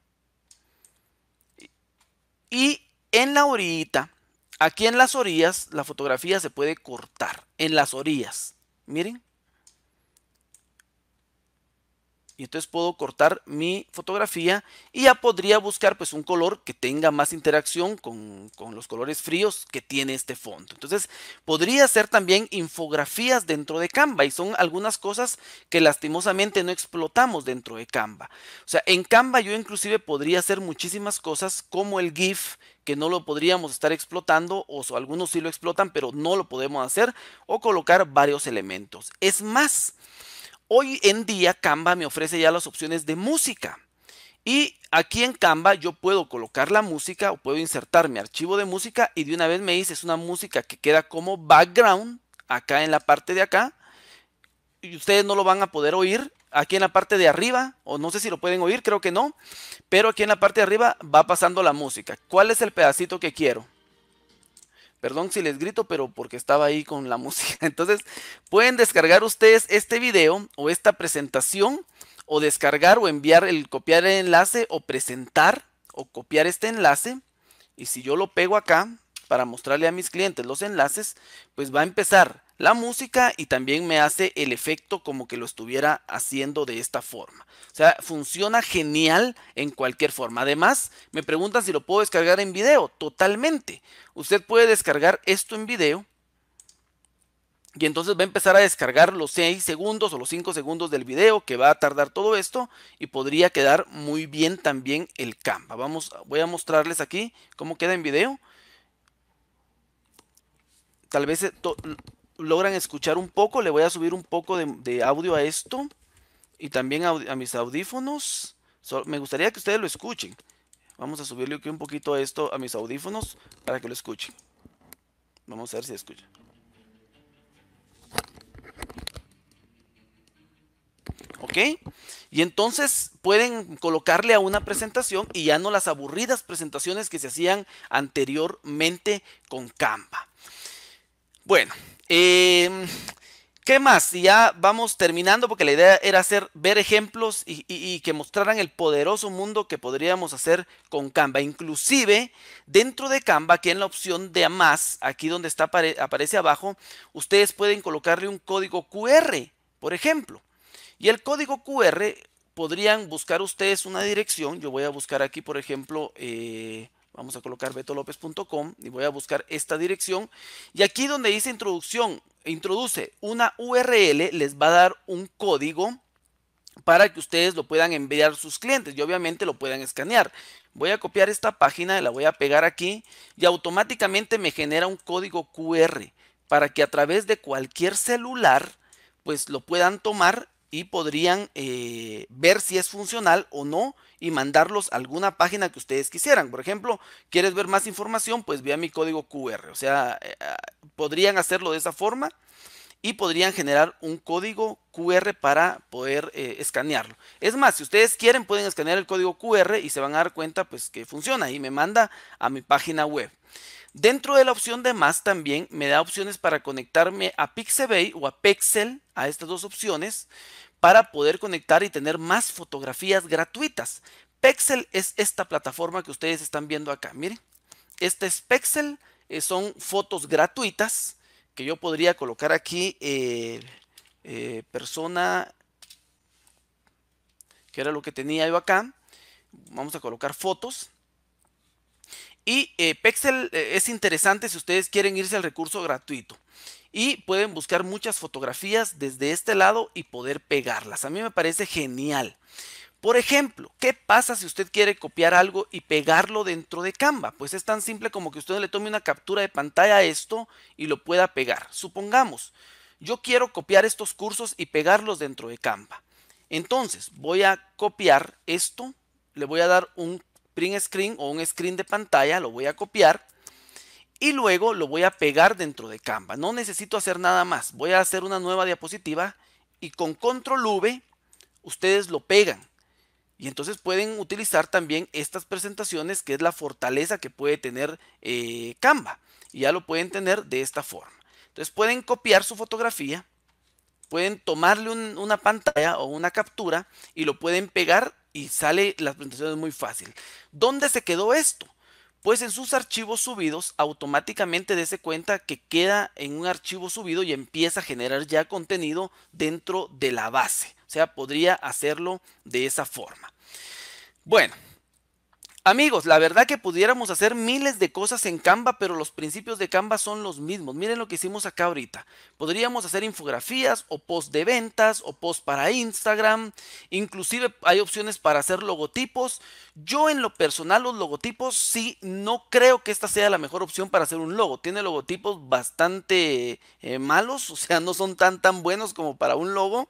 S1: Y en la orillita, aquí en las orillas, la fotografía se puede cortar. En las orillas. Miren y entonces puedo cortar mi fotografía y ya podría buscar pues un color que tenga más interacción con, con los colores fríos que tiene este fondo. Entonces podría hacer también infografías dentro de Canva y son algunas cosas que lastimosamente no explotamos dentro de Canva. O sea, en Canva yo inclusive podría hacer muchísimas cosas como el GIF que no lo podríamos estar explotando o algunos sí lo explotan pero no lo podemos hacer o colocar varios elementos. Es más, Hoy en día Canva me ofrece ya las opciones de música. Y aquí en Canva yo puedo colocar la música o puedo insertar mi archivo de música y de una vez me dice es una música que queda como background acá en la parte de acá. Y ustedes no lo van a poder oír aquí en la parte de arriba, o no sé si lo pueden oír, creo que no, pero aquí en la parte de arriba va pasando la música. ¿Cuál es el pedacito que quiero? Perdón si les grito, pero porque estaba ahí con la música. Entonces, pueden descargar ustedes este video o esta presentación o descargar o enviar el copiar el enlace o presentar o copiar este enlace. Y si yo lo pego acá para mostrarle a mis clientes los enlaces, pues va a empezar la música y también me hace el efecto como que lo estuviera haciendo de esta forma. O sea, funciona genial en cualquier forma. Además, me preguntan si lo puedo descargar en video. Totalmente. Usted puede descargar esto en video. Y entonces va a empezar a descargar los 6 segundos o los 5 segundos del video que va a tardar todo esto y podría quedar muy bien también el Canva. Vamos, voy a mostrarles aquí cómo queda en video. Tal vez eh, logran escuchar un poco, le voy a subir un poco de, audio a esto y también a, mis audífonos. me gustaría que ustedes lo escuchen. Vamos a subirle un poquito a esto a mis audífonos para que lo escuchen. Vamos a ver si escucha. ¿Ok? Y entonces pueden colocarle a una presentación y ya no las aburridas presentaciones que se hacían anteriormente con Canva. Bueno, Em, ¿Qué más? Y ya vamos terminando porque la idea era hacer ver ejemplos y, que mostraran el poderoso mundo que podríamos hacer con Canva. Inclusive dentro de Canva, aquí en la opción de más, aquí donde está aparece abajo, ustedes pueden colocarle un código QR, por ejemplo. Y el código QR podrían buscar ustedes una dirección. Yo voy a buscar aquí, por ejemplo, eh, Vamos a colocar betolopez.com y voy a buscar esta dirección. Y aquí donde dice introducción, introduce una URL, les va a dar un código para que ustedes lo puedan enviar a sus clientes y obviamente lo puedan escanear. Voy a copiar esta página, la voy a pegar aquí y automáticamente me genera un código QR para que a través de cualquier celular pues lo puedan tomar y podrían eh, ver si es funcional o no y mandarlos a alguna página que ustedes quisieran. Por ejemplo, ¿quieres ver más información? Pues vea mi código QR. O sea, eh, ah, podrían hacerlo de esa forma y podrían generar un código QR para poder eh, escanearlo. Es más, si ustedes quieren pueden escanear el código QR y se van a dar cuenta pues que funciona y me manda a mi página web. Dentro de la opción de más también me da opciones para conectarme a Pixabay o a Pexel, a estas dos opciones, para poder conectar y tener más fotografías gratuitas. Pexel es esta plataforma que ustedes están viendo acá. Miren, Esta es Pexel, eh, son fotos gratuitas que yo podría colocar aquí eh, eh, persona, que era lo que tenía yo acá. Vamos a colocar fotos y eh, Pexel eh, es interesante si ustedes quieren irse al recurso gratuito. Y pueden buscar muchas fotografías desde este lado y poder pegarlas. A mí me parece genial. Por ejemplo, ¿qué pasa si usted quiere copiar algo y pegarlo dentro de Canva? Pues es tan simple como que usted le tome una captura de pantalla a esto y lo pueda pegar. Supongamos, yo quiero copiar estos cursos y pegarlos dentro de Canva. Entonces, voy a copiar esto, le voy a dar un print screen o un screen de pantalla, lo voy a copiar y luego lo voy a pegar dentro de Canva. No necesito hacer nada más. Voy a hacer una nueva diapositiva y con control V ustedes lo pegan. Y entonces pueden utilizar también estas presentaciones que es la fortaleza que puede tener eh, Canva. Y ya lo pueden tener de esta forma. Entonces pueden copiar su fotografía, pueden tomarle una pantalla o una captura y lo pueden pegar y sale la presentación muy fácil. ¿Dónde se quedó esto? Pues en sus archivos subidos, automáticamente ese cuenta que queda en un archivo subido y empieza a generar ya contenido dentro de la base. O sea, podría hacerlo de esa forma. Bueno, Amigos, la verdad que pudiéramos hacer miles de cosas en Canva, pero los principios de Canva son los mismos. Miren lo que hicimos acá ahorita. Podríamos hacer infografías o post de ventas o post para Instagram. Inclusive hay opciones para hacer logotipos. Yo en lo personal los logotipos sí no creo que esta sea la mejor opción para hacer un logo. Tiene logotipos bastante eh, malos, o sea, no son tan tan buenos como para un logo.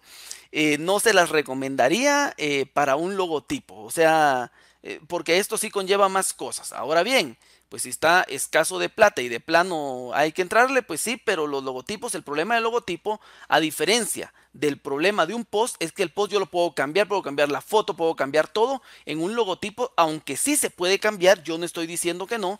S1: Eh, no se las recomendaría eh, para un logotipo. O sea... Eh, porque esto sí conlleva más cosas. Ahora bien, pues si está escaso de plata y de plano hay que entrarle, pues sí, pero los logotipos, el problema del logotipo, a diferencia del problema de un post es que el post yo lo puedo cambiar, puedo cambiar la foto, puedo cambiar todo en un logotipo, aunque sí se puede cambiar, yo no estoy diciendo que no,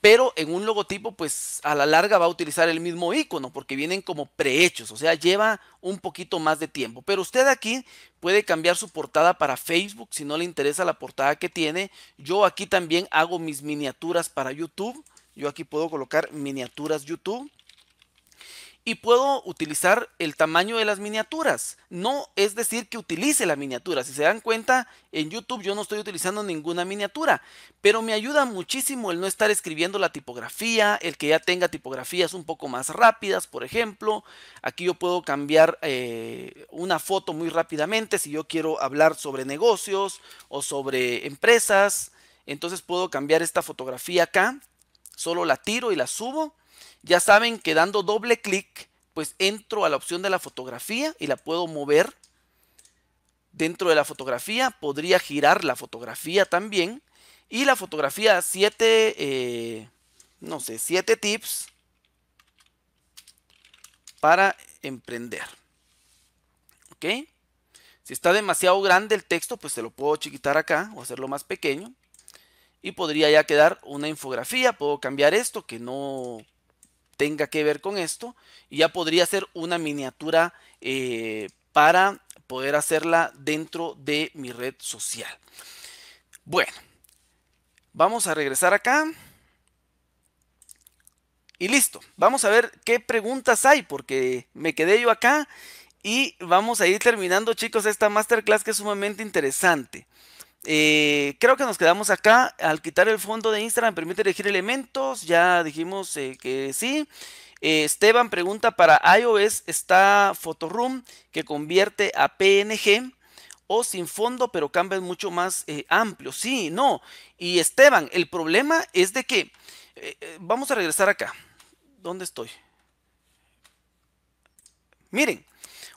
S1: pero en un logotipo pues a la larga va a utilizar el mismo icono porque vienen como prehechos, o sea, lleva un poquito más de tiempo. Pero usted aquí puede cambiar su portada para Facebook si no le interesa la portada que tiene. Yo aquí también hago mis miniaturas para YouTube. Yo aquí puedo colocar miniaturas YouTube y puedo utilizar el tamaño de las miniaturas. No es decir que utilice la miniatura. Si se dan cuenta, en YouTube yo no estoy utilizando ninguna miniatura, pero me ayuda muchísimo el no estar escribiendo la tipografía, el que ya tenga tipografías un poco más rápidas, por ejemplo. Aquí yo puedo cambiar eh, una foto muy rápidamente si yo quiero hablar sobre negocios o sobre empresas. Entonces puedo cambiar esta fotografía acá, solo la tiro y la subo ya saben que dando doble clic, pues entro a la opción de la fotografía y la puedo mover. Dentro de la fotografía podría girar la fotografía también. Y la fotografía 7, eh, no sé, 7 tips para emprender. ¿Ok? Si está demasiado grande el texto, pues se lo puedo chiquitar acá o hacerlo más pequeño. Y podría ya quedar una infografía. Puedo cambiar esto que no tenga que ver con esto y ya podría ser una miniatura eh, para poder hacerla dentro de mi red social. Bueno, vamos a regresar acá. Y listo, vamos a ver qué preguntas hay porque me quedé yo acá y vamos a ir terminando chicos esta masterclass que es sumamente interesante. Eh, creo que nos quedamos acá. Al quitar el fondo de Instagram, permite elegir elementos. Ya dijimos eh, que sí. Eh, Esteban pregunta para iOS está Photoroom que convierte a PNG o sin fondo, pero cambia mucho más amplio. Sí, no. Y Esteban, el problema es de que vamos a regresar acá. ¿Dónde estoy? Miren,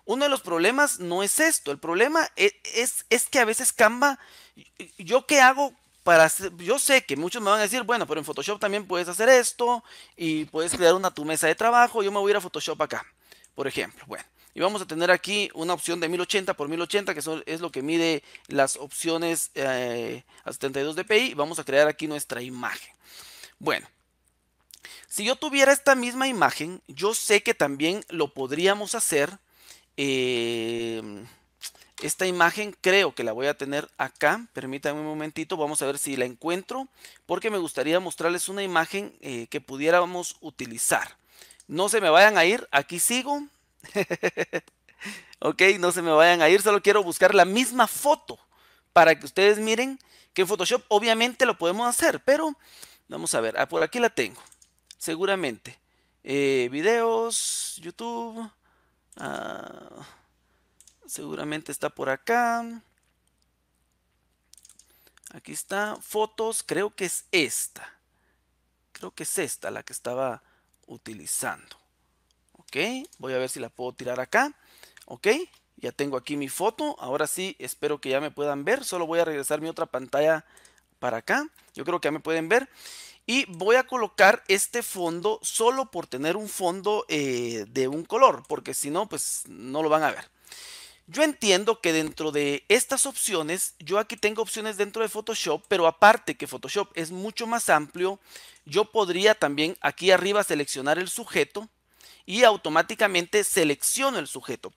S1: uno de los problemas no es esto. El problema e, es, es, que a veces cambia ¿yo qué hago para Yo sé que muchos me van a decir, bueno, pero en Photoshop también puedes hacer esto y puedes crear una tu mesa de trabajo. Yo me voy a ir a Photoshop acá, por ejemplo. Bueno, y vamos a tener aquí una opción de 1080 por 1080, que es lo que mide las opciones eh, a 72 dpi. Vamos a crear aquí nuestra imagen. Bueno, si yo tuviera esta misma imagen, yo sé que también lo podríamos hacer. Eh, esta imagen creo que la voy a tener acá. Permítanme un momentito, vamos a ver si la encuentro, porque me gustaría mostrarles una imagen eh, que pudiéramos utilizar. No se me vayan a ir, aquí sigo. ok, no se me vayan a ir, solo quiero buscar la misma foto para que ustedes miren que en Photoshop obviamente lo podemos hacer, pero vamos a ver, ah, por aquí la tengo, seguramente. Eh, videos, YouTube. Ah, Seguramente está por acá. Aquí está. Fotos. Creo que es esta. Creo que es esta la que estaba utilizando. Ok. Voy a ver si la puedo tirar acá. Ok. Ya tengo aquí mi foto. Ahora sí, espero que ya me puedan ver. Solo voy a regresar mi otra pantalla para acá. Yo creo que ya me pueden ver. Y voy a colocar este fondo solo por tener un fondo eh, de un color. Porque si no, pues no lo van a ver. Yo entiendo que dentro de estas opciones, yo aquí tengo opciones dentro de Photoshop, pero aparte que Photoshop es mucho más amplio, yo podría también aquí arriba seleccionar el sujeto y automáticamente selecciono el sujeto.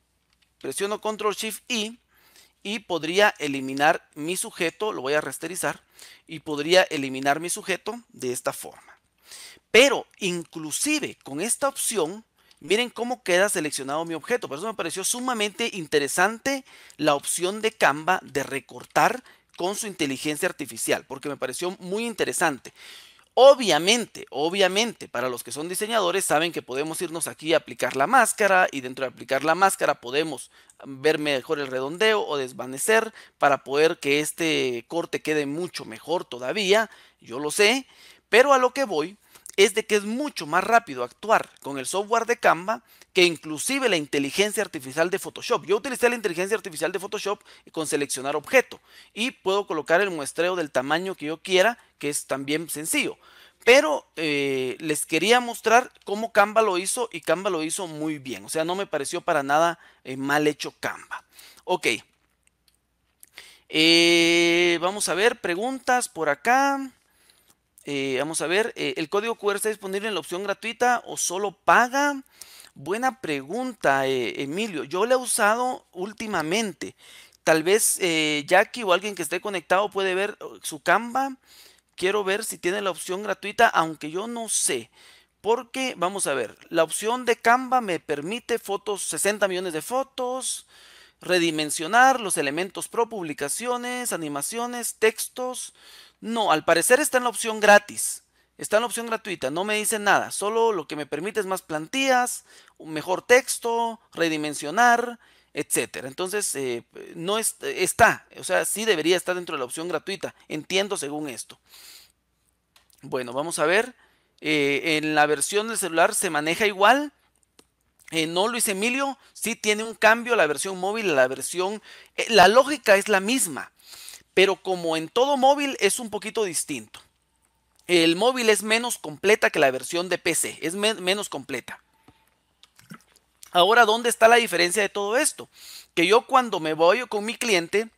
S1: Presiono Control Shift I y podría eliminar mi sujeto, lo voy a rasterizar, y podría eliminar mi sujeto de esta forma. Pero inclusive con esta opción, Miren cómo queda seleccionado mi objeto. Por eso me pareció sumamente interesante la opción de Canva de recortar con su inteligencia artificial, porque me pareció muy interesante. Obviamente, obviamente, para los que son diseñadores saben que podemos irnos aquí a aplicar la máscara y dentro de aplicar la máscara podemos ver mejor el redondeo o desvanecer para poder que este corte quede mucho mejor todavía, yo lo sé, pero a lo que voy es de que es mucho más rápido actuar con el software de Canva que inclusive la inteligencia artificial de Photoshop. Yo utilicé la inteligencia artificial de Photoshop con seleccionar objeto y puedo colocar el muestreo del tamaño que yo quiera, que es también sencillo. Pero eh, les quería mostrar cómo Canva lo hizo y Canva lo hizo muy bien. O sea, no me pareció para nada eh, mal hecho Canva. Ok. Eh, vamos a ver preguntas por acá. Eh, vamos a ver, eh, ¿el código QR está disponible en la opción gratuita o solo paga? Buena pregunta, eh, Emilio. Yo le he usado últimamente. Tal vez Jackie o alguien que esté conectado puede ver oh, su Canva. Quiero ver si tiene la opción gratuita, aunque yo no sé. Porque, vamos a ver, la opción de Canva me permite fotos, 60 millones de fotos, redimensionar los elementos pro, publicaciones, animaciones, textos, no, al parecer está en la opción gratis. Está en la opción gratuita, no me dice nada. Solo lo que me permite es más plantillas, un mejor texto, redimensionar, etcétera. Entonces, eh, no está, o sea, sí debería estar dentro de la opción gratuita. Entiendo según esto. Bueno, vamos a ver. Eh, en la versión del celular se maneja igual. en eh, no, Luis Emilio, sí tiene un cambio la versión móvil, la versión... la lógica es la misma pero como en todo móvil es un poquito distinto. El móvil es menos completa que la versión de PC, es menos completa. Ahora, ¿dónde está la diferencia de todo esto? Que yo cuando me voy con mi cliente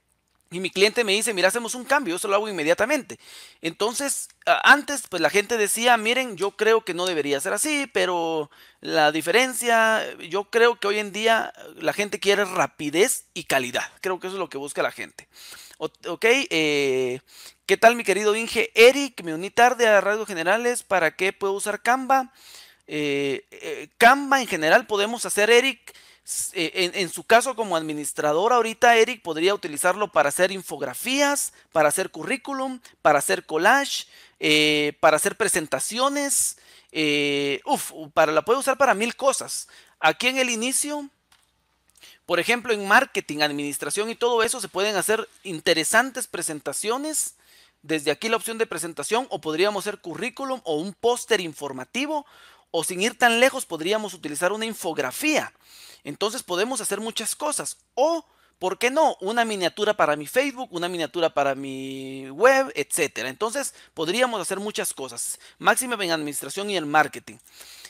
S1: y mi cliente me dice, mira, hacemos un cambio, yo se lo hago inmediatamente. Entonces, antes, pues la gente decía, miren, yo creo que no debería ser así, pero la diferencia, yo creo que hoy en día la gente quiere rapidez y calidad. Creo que eso es lo que busca la gente. Ok, eh, ¿qué tal mi querido Inge? Eric, me uní tarde a Radio Generales, ¿para qué puedo usar Canva? Eh, eh, Canva en general podemos hacer, Eric, en, su caso como administrador ahorita, Eric podría utilizarlo para hacer infografías, para hacer currículum, para hacer collage, para hacer presentaciones, uf, para, la puede usar para mil cosas. Aquí en el inicio por ejemplo, en marketing, administración y todo eso se pueden hacer interesantes presentaciones. Desde aquí la opción de presentación o podríamos hacer currículum o un póster informativo o sin ir tan lejos podríamos utilizar una infografía. Entonces podemos hacer muchas cosas o, ¿por qué no? Una miniatura para mi Facebook, una miniatura para mi web, etc. Entonces podríamos hacer muchas cosas. Máxima en administración y el marketing.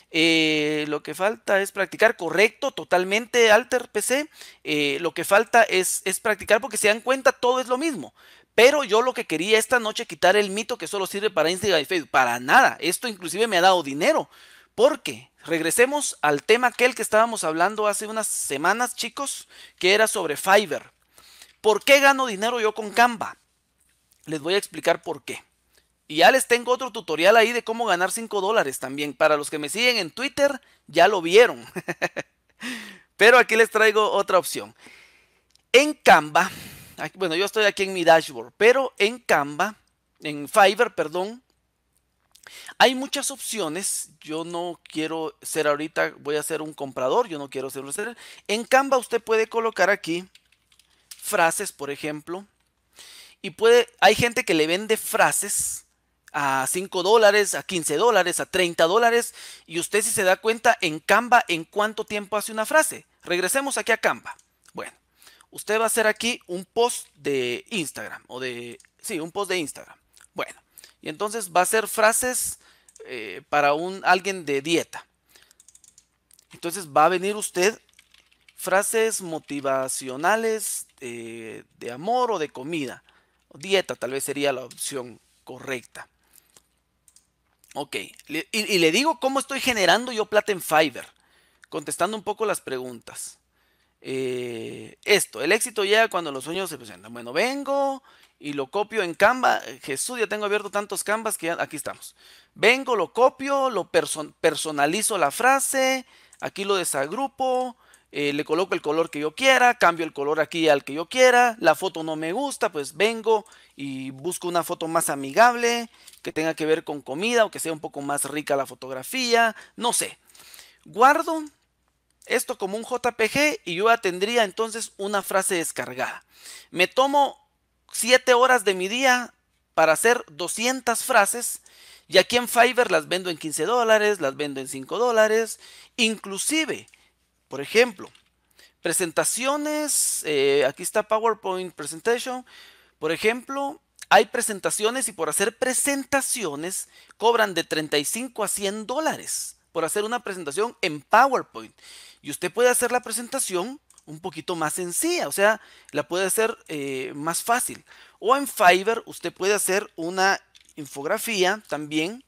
S1: Eh, lo que falta es practicar, correcto, totalmente Alter PC. Eh, lo que falta es, es practicar porque se dan cuenta, todo es lo mismo. Pero yo lo que quería esta noche quitar el mito que solo sirve para Instagram y Facebook. Para nada. Esto inclusive me ha dado dinero. Porque regresemos al tema aquel que estábamos hablando hace unas semanas, chicos, que era sobre Fiverr. ¿Por qué gano dinero yo con Canva? Les voy a explicar por qué. Y ya les tengo otro tutorial ahí de cómo ganar 5 dólares también. Para los que me siguen en Twitter, ya lo vieron. Pero aquí les traigo otra opción. En Canva, bueno, yo estoy aquí en mi dashboard, pero en Canva, en Fiverr, perdón, hay muchas opciones. Yo no quiero ser ahorita, voy a ser un comprador, yo no quiero ser un ser. En Canva usted puede colocar aquí frases, por ejemplo. Y puede, hay gente que le vende frases a 5 dólares, a 15 dólares, a 30 dólares. Y usted si se da cuenta en Canva en cuánto tiempo hace una frase. Regresemos aquí a Canva. Bueno, usted va a hacer aquí un post de Instagram o de... Sí, un post de Instagram. Bueno, y entonces va a ser frases eh, para un, alguien de dieta. Entonces va a venir usted frases motivacionales de amor o de comida. Dieta tal vez sería la opción correcta. Ok, y, le digo cómo estoy generando yo plata en Fiverr, contestando un poco las preguntas. Eh, esto, el éxito llega cuando los sueños se presentan. Bueno, vengo y lo copio en Canva. Jesús, ya tengo abierto tantos Canvas que aquí estamos. Vengo, lo copio, lo personalizo la frase, aquí lo desagrupo, eh, le coloco el color que yo quiera, cambio el color aquí al que yo quiera, la foto no me gusta, pues vengo y busco una foto más amigable, que tenga que ver con comida o que sea un poco más rica la fotografía, no sé. Guardo esto como un JPG y yo tendría entonces una frase descargada. Me tomo 7 horas de mi día para hacer 200 frases y aquí en Fiverr las vendo en 15 dólares, las vendo en 5 dólares, inclusive, por ejemplo, presentaciones, eh, aquí está PowerPoint Presentation, por ejemplo, hay presentaciones y por hacer presentaciones cobran de 35 a 100 dólares por hacer una presentación en PowerPoint. Y usted puede hacer la presentación un poquito más sencilla, o sea, la puede hacer eh, más fácil. O en Fiverr usted puede hacer una infografía también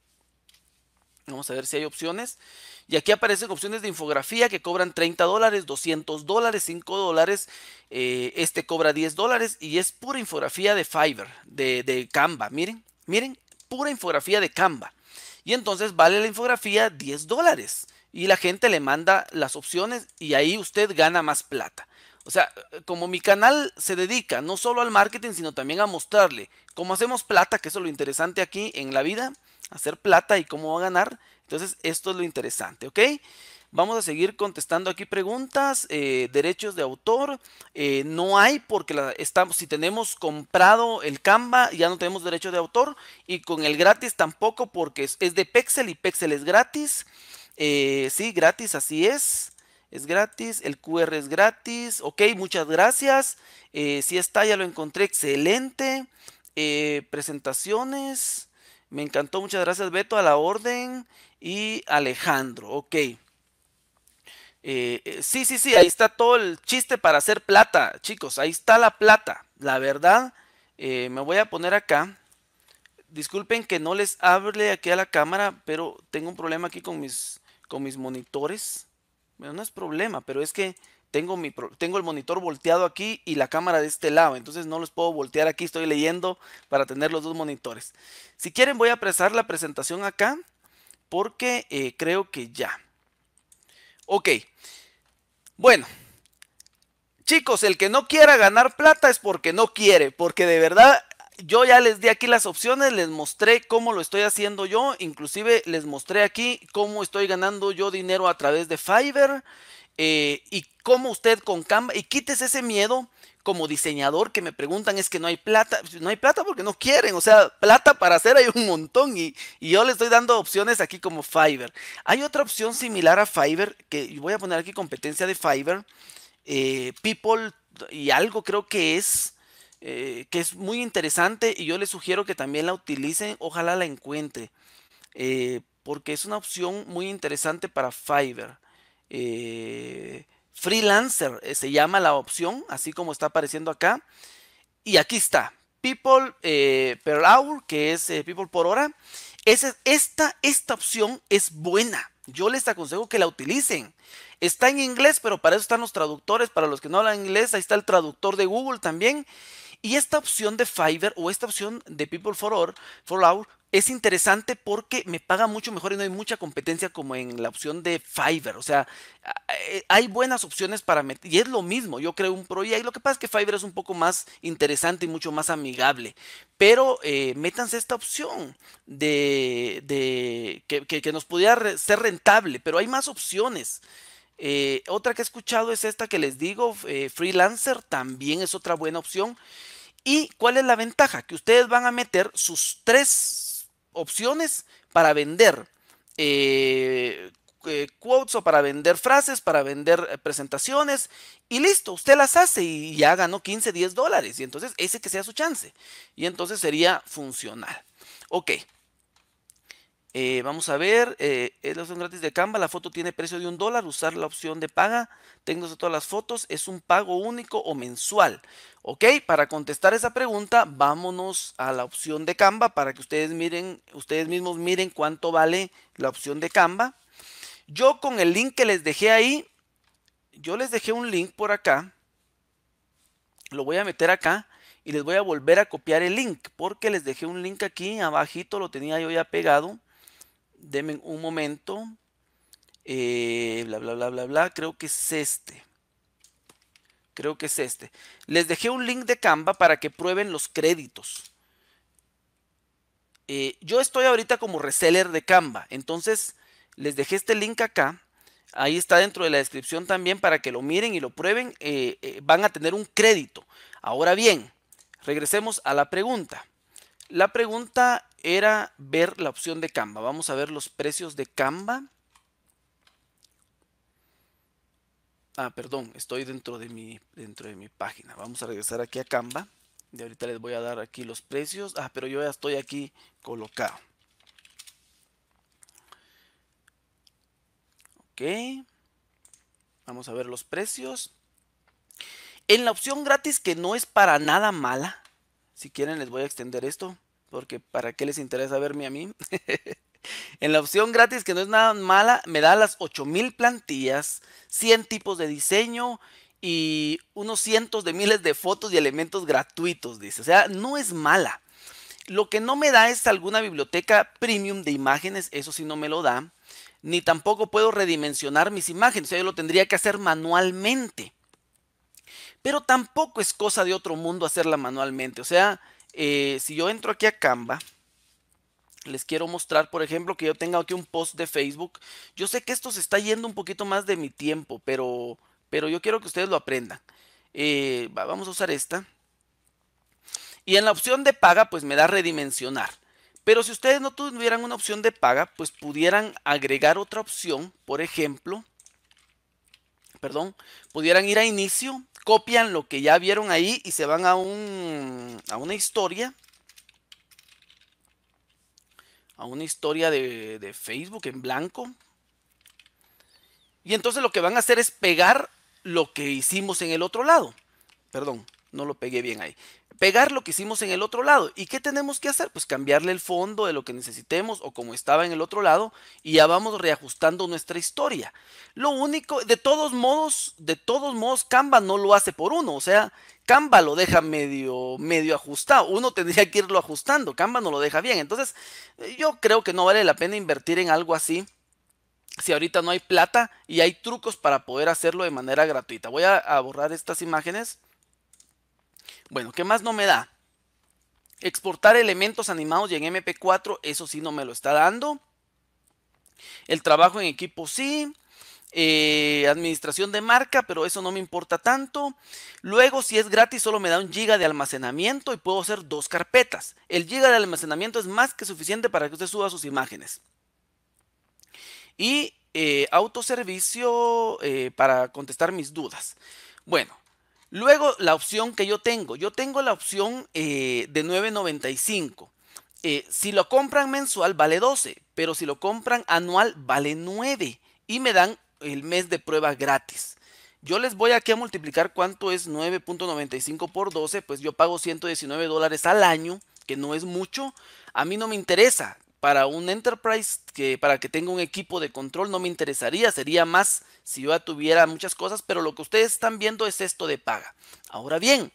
S1: Vamos a ver si hay opciones. Y aquí aparecen opciones de infografía que cobran 30 dólares, 200 dólares, 5 dólares. Eh, este cobra 10 dólares y es pura infografía de Fiverr, de, de Canva. Miren, miren, pura infografía de Canva. Y entonces vale la infografía 10 dólares. Y la gente le manda las opciones y ahí usted gana más plata. O sea, como mi canal se dedica no solo al marketing, sino también a mostrarle cómo hacemos plata, que eso es lo interesante aquí en la vida hacer plata y cómo va a ganar. Entonces, esto es lo interesante, ¿ok? Vamos a seguir contestando aquí preguntas. Eh, derechos de autor. Eh, no hay porque estamos, si tenemos comprado el Canva ya no tenemos derecho de autor. Y con el gratis tampoco porque es, de Pexel y Pexel es gratis. Eh, sí, gratis, así es. Es gratis. El QR es gratis. Ok, muchas gracias. si está, ya lo encontré. Excelente. presentaciones. Me encantó, muchas gracias Beto, a la orden y Alejandro, ok. Eh, eh, sí, sí, sí, ahí está todo el chiste para hacer plata, chicos, ahí está la plata, la verdad, eh, me voy a poner acá. Disculpen que no les hable aquí a la cámara, pero tengo un problema aquí con mis, con mis monitores. no es problema, pero es que tengo, mi, tengo el monitor volteado aquí y la cámara de este lado, entonces no los puedo voltear aquí, estoy leyendo para tener los dos monitores. Si quieren voy a apresar la presentación acá porque eh, creo que ya. Ok, bueno, chicos, el que no quiera ganar plata es porque no quiere, porque de verdad yo ya les di aquí las opciones, les mostré cómo lo estoy haciendo yo, inclusive les mostré aquí cómo estoy ganando yo dinero a través de Fiverr. Eh, y cómo usted con Canva y quites ese miedo como diseñador que me preguntan es que no hay plata, no hay plata porque no quieren, o sea, plata para hacer hay un montón y, yo le estoy dando opciones aquí como Fiverr. Hay otra opción similar a Fiverr que voy a poner aquí competencia de Fiverr, eh, People y algo creo que es, eh, que es muy interesante y yo les sugiero que también la utilicen, ojalá la encuentre, porque es una opción muy interesante para Fiverr. Eh, freelancer, eh, se llama la opción, así como está apareciendo acá. Y aquí está, people eh, per hour, que es people por hora. esta, esta opción es buena. Yo les aconsejo que la utilicen. Está en inglés, pero para eso están los traductores. Para los que no hablan inglés, ahí está el traductor de Google también. Y esta opción de Fiverr o esta opción de People for All, es interesante porque me paga mucho mejor y no hay mucha competencia como en la opción de Fiverr. O sea, eh, hay buenas opciones para meter. Y es lo mismo, yo creo un pro y Lo que pasa es que Fiverr es un poco más interesante y mucho más amigable. Pero eh, métanse esta opción de, que, que, nos pudiera ser rentable, pero hay más opciones. Eh, otra que he escuchado es esta que les digo, eh, freelancer, también es otra buena opción. ¿Y cuál es la ventaja? Que ustedes van a meter sus tres opciones para vender eh, quotes o para vender frases, para vender presentaciones y listo, usted las hace y ya ganó 15, 10 dólares y entonces ese que sea su chance y entonces sería funcional. Ok, eh, vamos a ver, eh, es la opción gratis de Canva, la foto tiene precio de un dólar, usar la opción de paga, tengo todas las fotos, es un pago único o mensual. Ok, para contestar esa pregunta, vámonos a la opción de Canva para que ustedes miren, ustedes mismos miren cuánto vale la opción de Canva. Yo con el link que les dejé ahí, yo les dejé un link por acá, lo voy a meter acá y les voy a volver a copiar el link porque les dejé un link aquí abajito, lo tenía yo ya pegado Denme un momento. bla, bla, bla, bla, bla. Creo que es este. Creo que es este. Les dejé un link de Canva para que prueben los créditos. yo estoy ahorita como reseller de Canva. Entonces, les dejé este link acá. Ahí está dentro de la descripción también para que lo miren y lo prueben. van a tener un crédito. Ahora bien, regresemos a la pregunta. La pregunta era ver la opción de Canva. Vamos a ver los precios de Canva. Ah, perdón, estoy dentro de mi, dentro de mi página. Vamos a regresar aquí a Canva. De ahorita les voy a dar aquí los precios. Ah, pero yo ya estoy aquí colocado. Ok. Vamos a ver los precios. En la opción gratis que no es para nada mala. Si quieren les voy a extender esto, porque para qué les interesa verme a mí. en la opción gratis, que no es nada mala, me da las 8000 plantillas, 100 tipos de diseño y unos cientos de miles de fotos y elementos gratuitos, dice. O sea, no es mala. Lo que no me da es alguna biblioteca premium de imágenes, eso sí no me lo da. Ni tampoco puedo redimensionar mis imágenes, o sea, yo lo tendría que hacer manualmente. Pero tampoco es cosa de otro mundo hacerla manualmente. O sea, eh, si yo entro aquí a Canva, les quiero mostrar, por ejemplo, que yo tenga aquí un post de Facebook. Yo sé que esto se está yendo un poquito más de mi tiempo, pero, pero yo quiero que ustedes lo aprendan. Eh, vamos a usar esta. Y en la opción de paga, pues me da redimensionar. Pero si ustedes no tuvieran una opción de paga, pues pudieran agregar otra opción, por ejemplo, perdón, pudieran ir a inicio copian lo que ya vieron ahí y se van a, una historia. A una historia de, de Facebook en blanco. Y entonces lo que van a hacer es pegar lo que hicimos en el otro lado. Perdón, no lo pegué bien ahí pegar lo que hicimos en el otro lado. ¿Y qué tenemos que hacer? Pues cambiarle el fondo de lo que necesitemos o como estaba en el otro lado y ya vamos reajustando nuestra historia. Lo único, de todos modos, de todos modos, Canva no lo hace por uno, o sea, Canva lo deja medio, medio ajustado. Uno tendría que irlo ajustando. Canva no lo deja bien. Entonces, eh, yo creo que no vale la pena invertir en algo así. Si ahorita no hay plata y hay trucos para poder hacerlo de manera gratuita. Voy a borrar estas imágenes. Bueno, ¿qué más no me da? Exportar elementos animados y en MP4, eso sí no me lo está dando. El trabajo en equipo sí. Eh, administración de marca, pero eso no me importa tanto. Luego, si es gratis, solo me da un giga de almacenamiento y puedo hacer dos carpetas. El giga de almacenamiento es más que suficiente para que usted suba sus imágenes. Y eh, autoservicio eh, para contestar mis dudas. Bueno, Luego la opción que yo tengo, yo tengo la opción eh, de 9.95. Eh, si lo compran mensual vale 12, pero si lo compran anual vale 9 y me dan el mes de prueba gratis. Yo les voy aquí a multiplicar cuánto es 9.95 por 12, pues yo pago 119 dólares al año, que no es mucho. A mí no me interesa para un enterprise que para que tenga un equipo de control no me interesaría, sería más si yo tuviera muchas cosas, pero lo que ustedes están viendo es esto de paga. Ahora bien,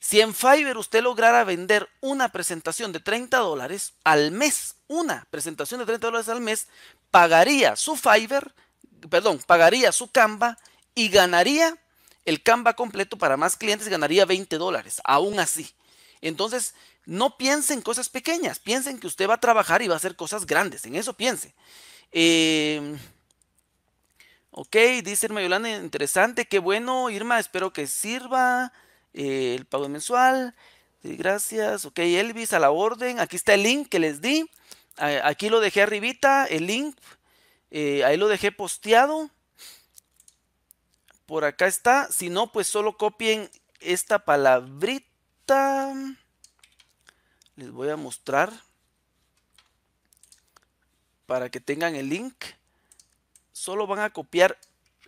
S1: si en Fiverr usted lograra vender una presentación de 30 dólares al mes, una presentación de 30 dólares al mes, pagaría su Fiverr, perdón, pagaría su Canva y ganaría el Canva completo para más clientes, ganaría 20 dólares, aún así. Entonces, no piensen cosas pequeñas, piensen que usted va a trabajar y va a hacer cosas grandes, en eso piense. Em, ok, dice Irma Yolanda, interesante, qué bueno, Irma, espero que sirva eh, el pago mensual. gracias, ok, Elvis, a la orden, aquí está el link que les di, aquí lo dejé arribita, el link, eh, ahí lo dejé posteado. Por acá está, si no, pues solo copien esta palabrita les voy a mostrar para que tengan el link. Solo van a copiar,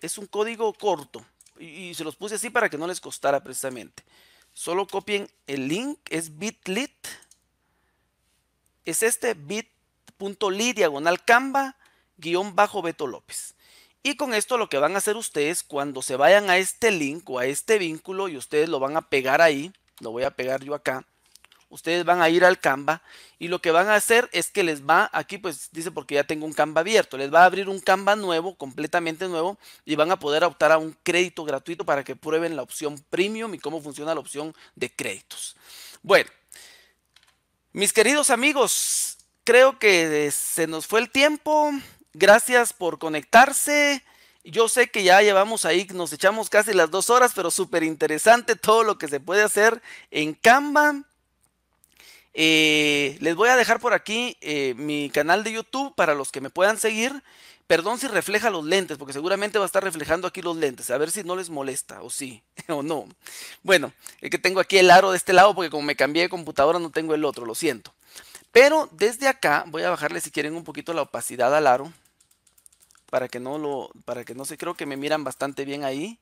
S1: es un código corto y, se los puse así para que no les costara precisamente. Solo copien el link, es bit.lit, es este bit.ly diagonal canva guión bajo Beto López. Y con esto lo que van a hacer ustedes cuando se vayan a este link o a este vínculo y ustedes lo van a pegar ahí, lo voy a pegar yo acá ustedes van a ir al Canva y lo que van a hacer es que les va, aquí pues dice porque ya tengo un Canva abierto, les va a abrir un Canva nuevo, completamente nuevo, y van a poder optar a un crédito gratuito para que prueben la opción premium y cómo funciona la opción de créditos. Bueno, mis queridos amigos, creo que se nos fue el tiempo. Gracias por conectarse. Yo sé que ya llevamos ahí, nos echamos casi las dos horas, pero súper interesante todo lo que se puede hacer en Canva. Eh, les voy a dejar por aquí eh, mi canal de YouTube para los que me puedan seguir. Perdón si refleja los lentes, porque seguramente va a estar reflejando aquí los lentes. A ver si no les molesta, o sí, o no. Bueno, es que tengo aquí el aro de este lado, porque como me cambié de computadora no tengo el otro, lo siento. Pero desde acá, voy a bajarle si quieren un poquito la opacidad al aro para que no lo, para que no se, creo que me miran bastante bien ahí.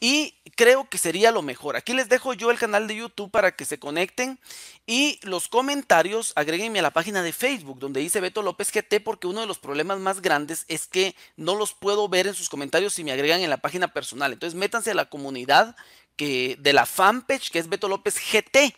S1: Y creo que sería lo mejor. Aquí les dejo yo el canal de YouTube para que se conecten. Y los comentarios, agréguenme a la página de Facebook, donde dice Beto López GT, porque uno de los problemas más grandes es que no los puedo ver en sus comentarios si me agregan en la página personal. Entonces métanse a la comunidad que, de la fanpage, que es Beto López GT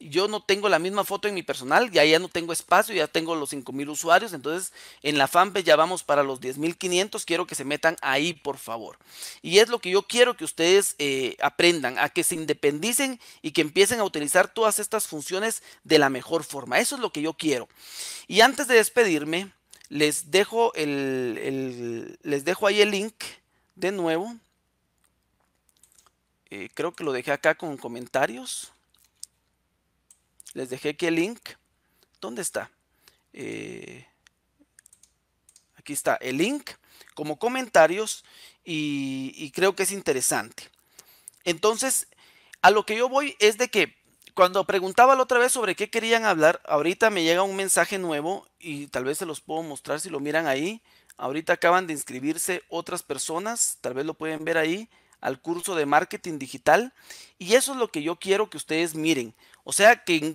S1: yo no tengo la misma foto en mi personal, ya, ya no tengo espacio, ya tengo los 5000 usuarios, entonces en la fanpage ya vamos para los 10500, quiero que se metan ahí, por favor. Y es lo que yo quiero que ustedes eh, aprendan, a que se independicen y que empiecen a utilizar todas estas funciones de la mejor forma. Eso es lo que yo quiero. Y antes de despedirme, les dejo, el, les dejo ahí el link de nuevo. Eh, creo que lo dejé acá con comentarios. Les dejé aquí el link. ¿Dónde está? Eh, aquí está el link como comentarios y, y creo que es interesante. Entonces, a lo que yo voy es de que cuando preguntaba la otra vez sobre qué querían hablar, ahorita me llega un mensaje nuevo y tal vez se los puedo mostrar si lo miran ahí. Ahorita acaban de inscribirse otras personas, tal vez lo pueden ver ahí, al curso de marketing digital. Y eso es lo que yo quiero que ustedes miren. O sea, que,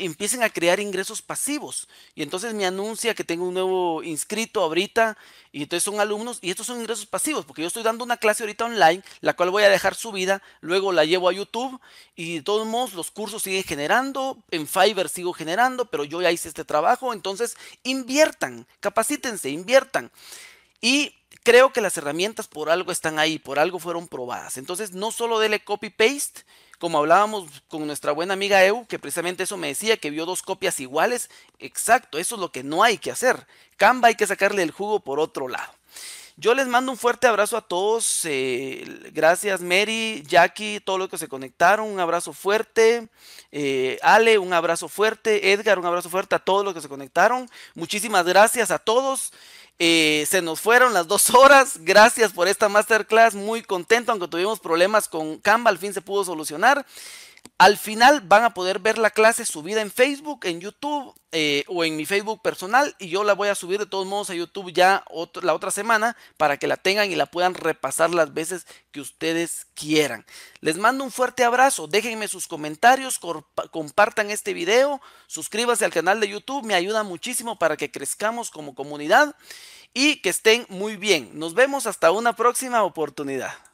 S1: empiecen a crear ingresos pasivos. Y entonces me anuncia que tengo un nuevo inscrito ahorita. Y entonces son alumnos. Y estos son ingresos pasivos. Porque yo estoy dando una clase ahorita online, la cual voy a dejar subida. Luego la llevo a YouTube. Y de todos modos, los cursos siguen generando. En Fiverr sigo generando. Pero yo ya hice este trabajo. Entonces, inviertan. Capacítense, inviertan. Y creo que las herramientas por algo están ahí. Por algo fueron probadas. Entonces, no solo dele copy-paste como hablábamos con nuestra buena amiga Eu, que precisamente eso me decía, que vio dos copias iguales, exacto, eso es lo que no hay que hacer. Canva hay que sacarle el jugo por otro lado. Yo les mando un fuerte abrazo a todos. Eh, gracias Mary, Jackie, todos los que se conectaron. Un abrazo fuerte. Eh, Ale, un abrazo fuerte. Edgar, un abrazo fuerte a todos los que se conectaron. Muchísimas gracias a todos. Eh, se nos fueron las dos horas. Gracias por esta masterclass. Muy contento, aunque tuvimos problemas con Canva, al fin se pudo solucionar. Al final van a poder ver la clase subida en Facebook, en YouTube eh, o en mi Facebook personal y yo la voy a subir de todos modos a YouTube ya la otra semana para que la tengan y la puedan repasar las veces que ustedes quieran. Les mando un fuerte abrazo, déjenme sus comentarios, compartan este video, suscríbanse al canal de YouTube, me ayuda muchísimo para que crezcamos como comunidad y que estén muy bien. Nos vemos hasta una próxima oportunidad.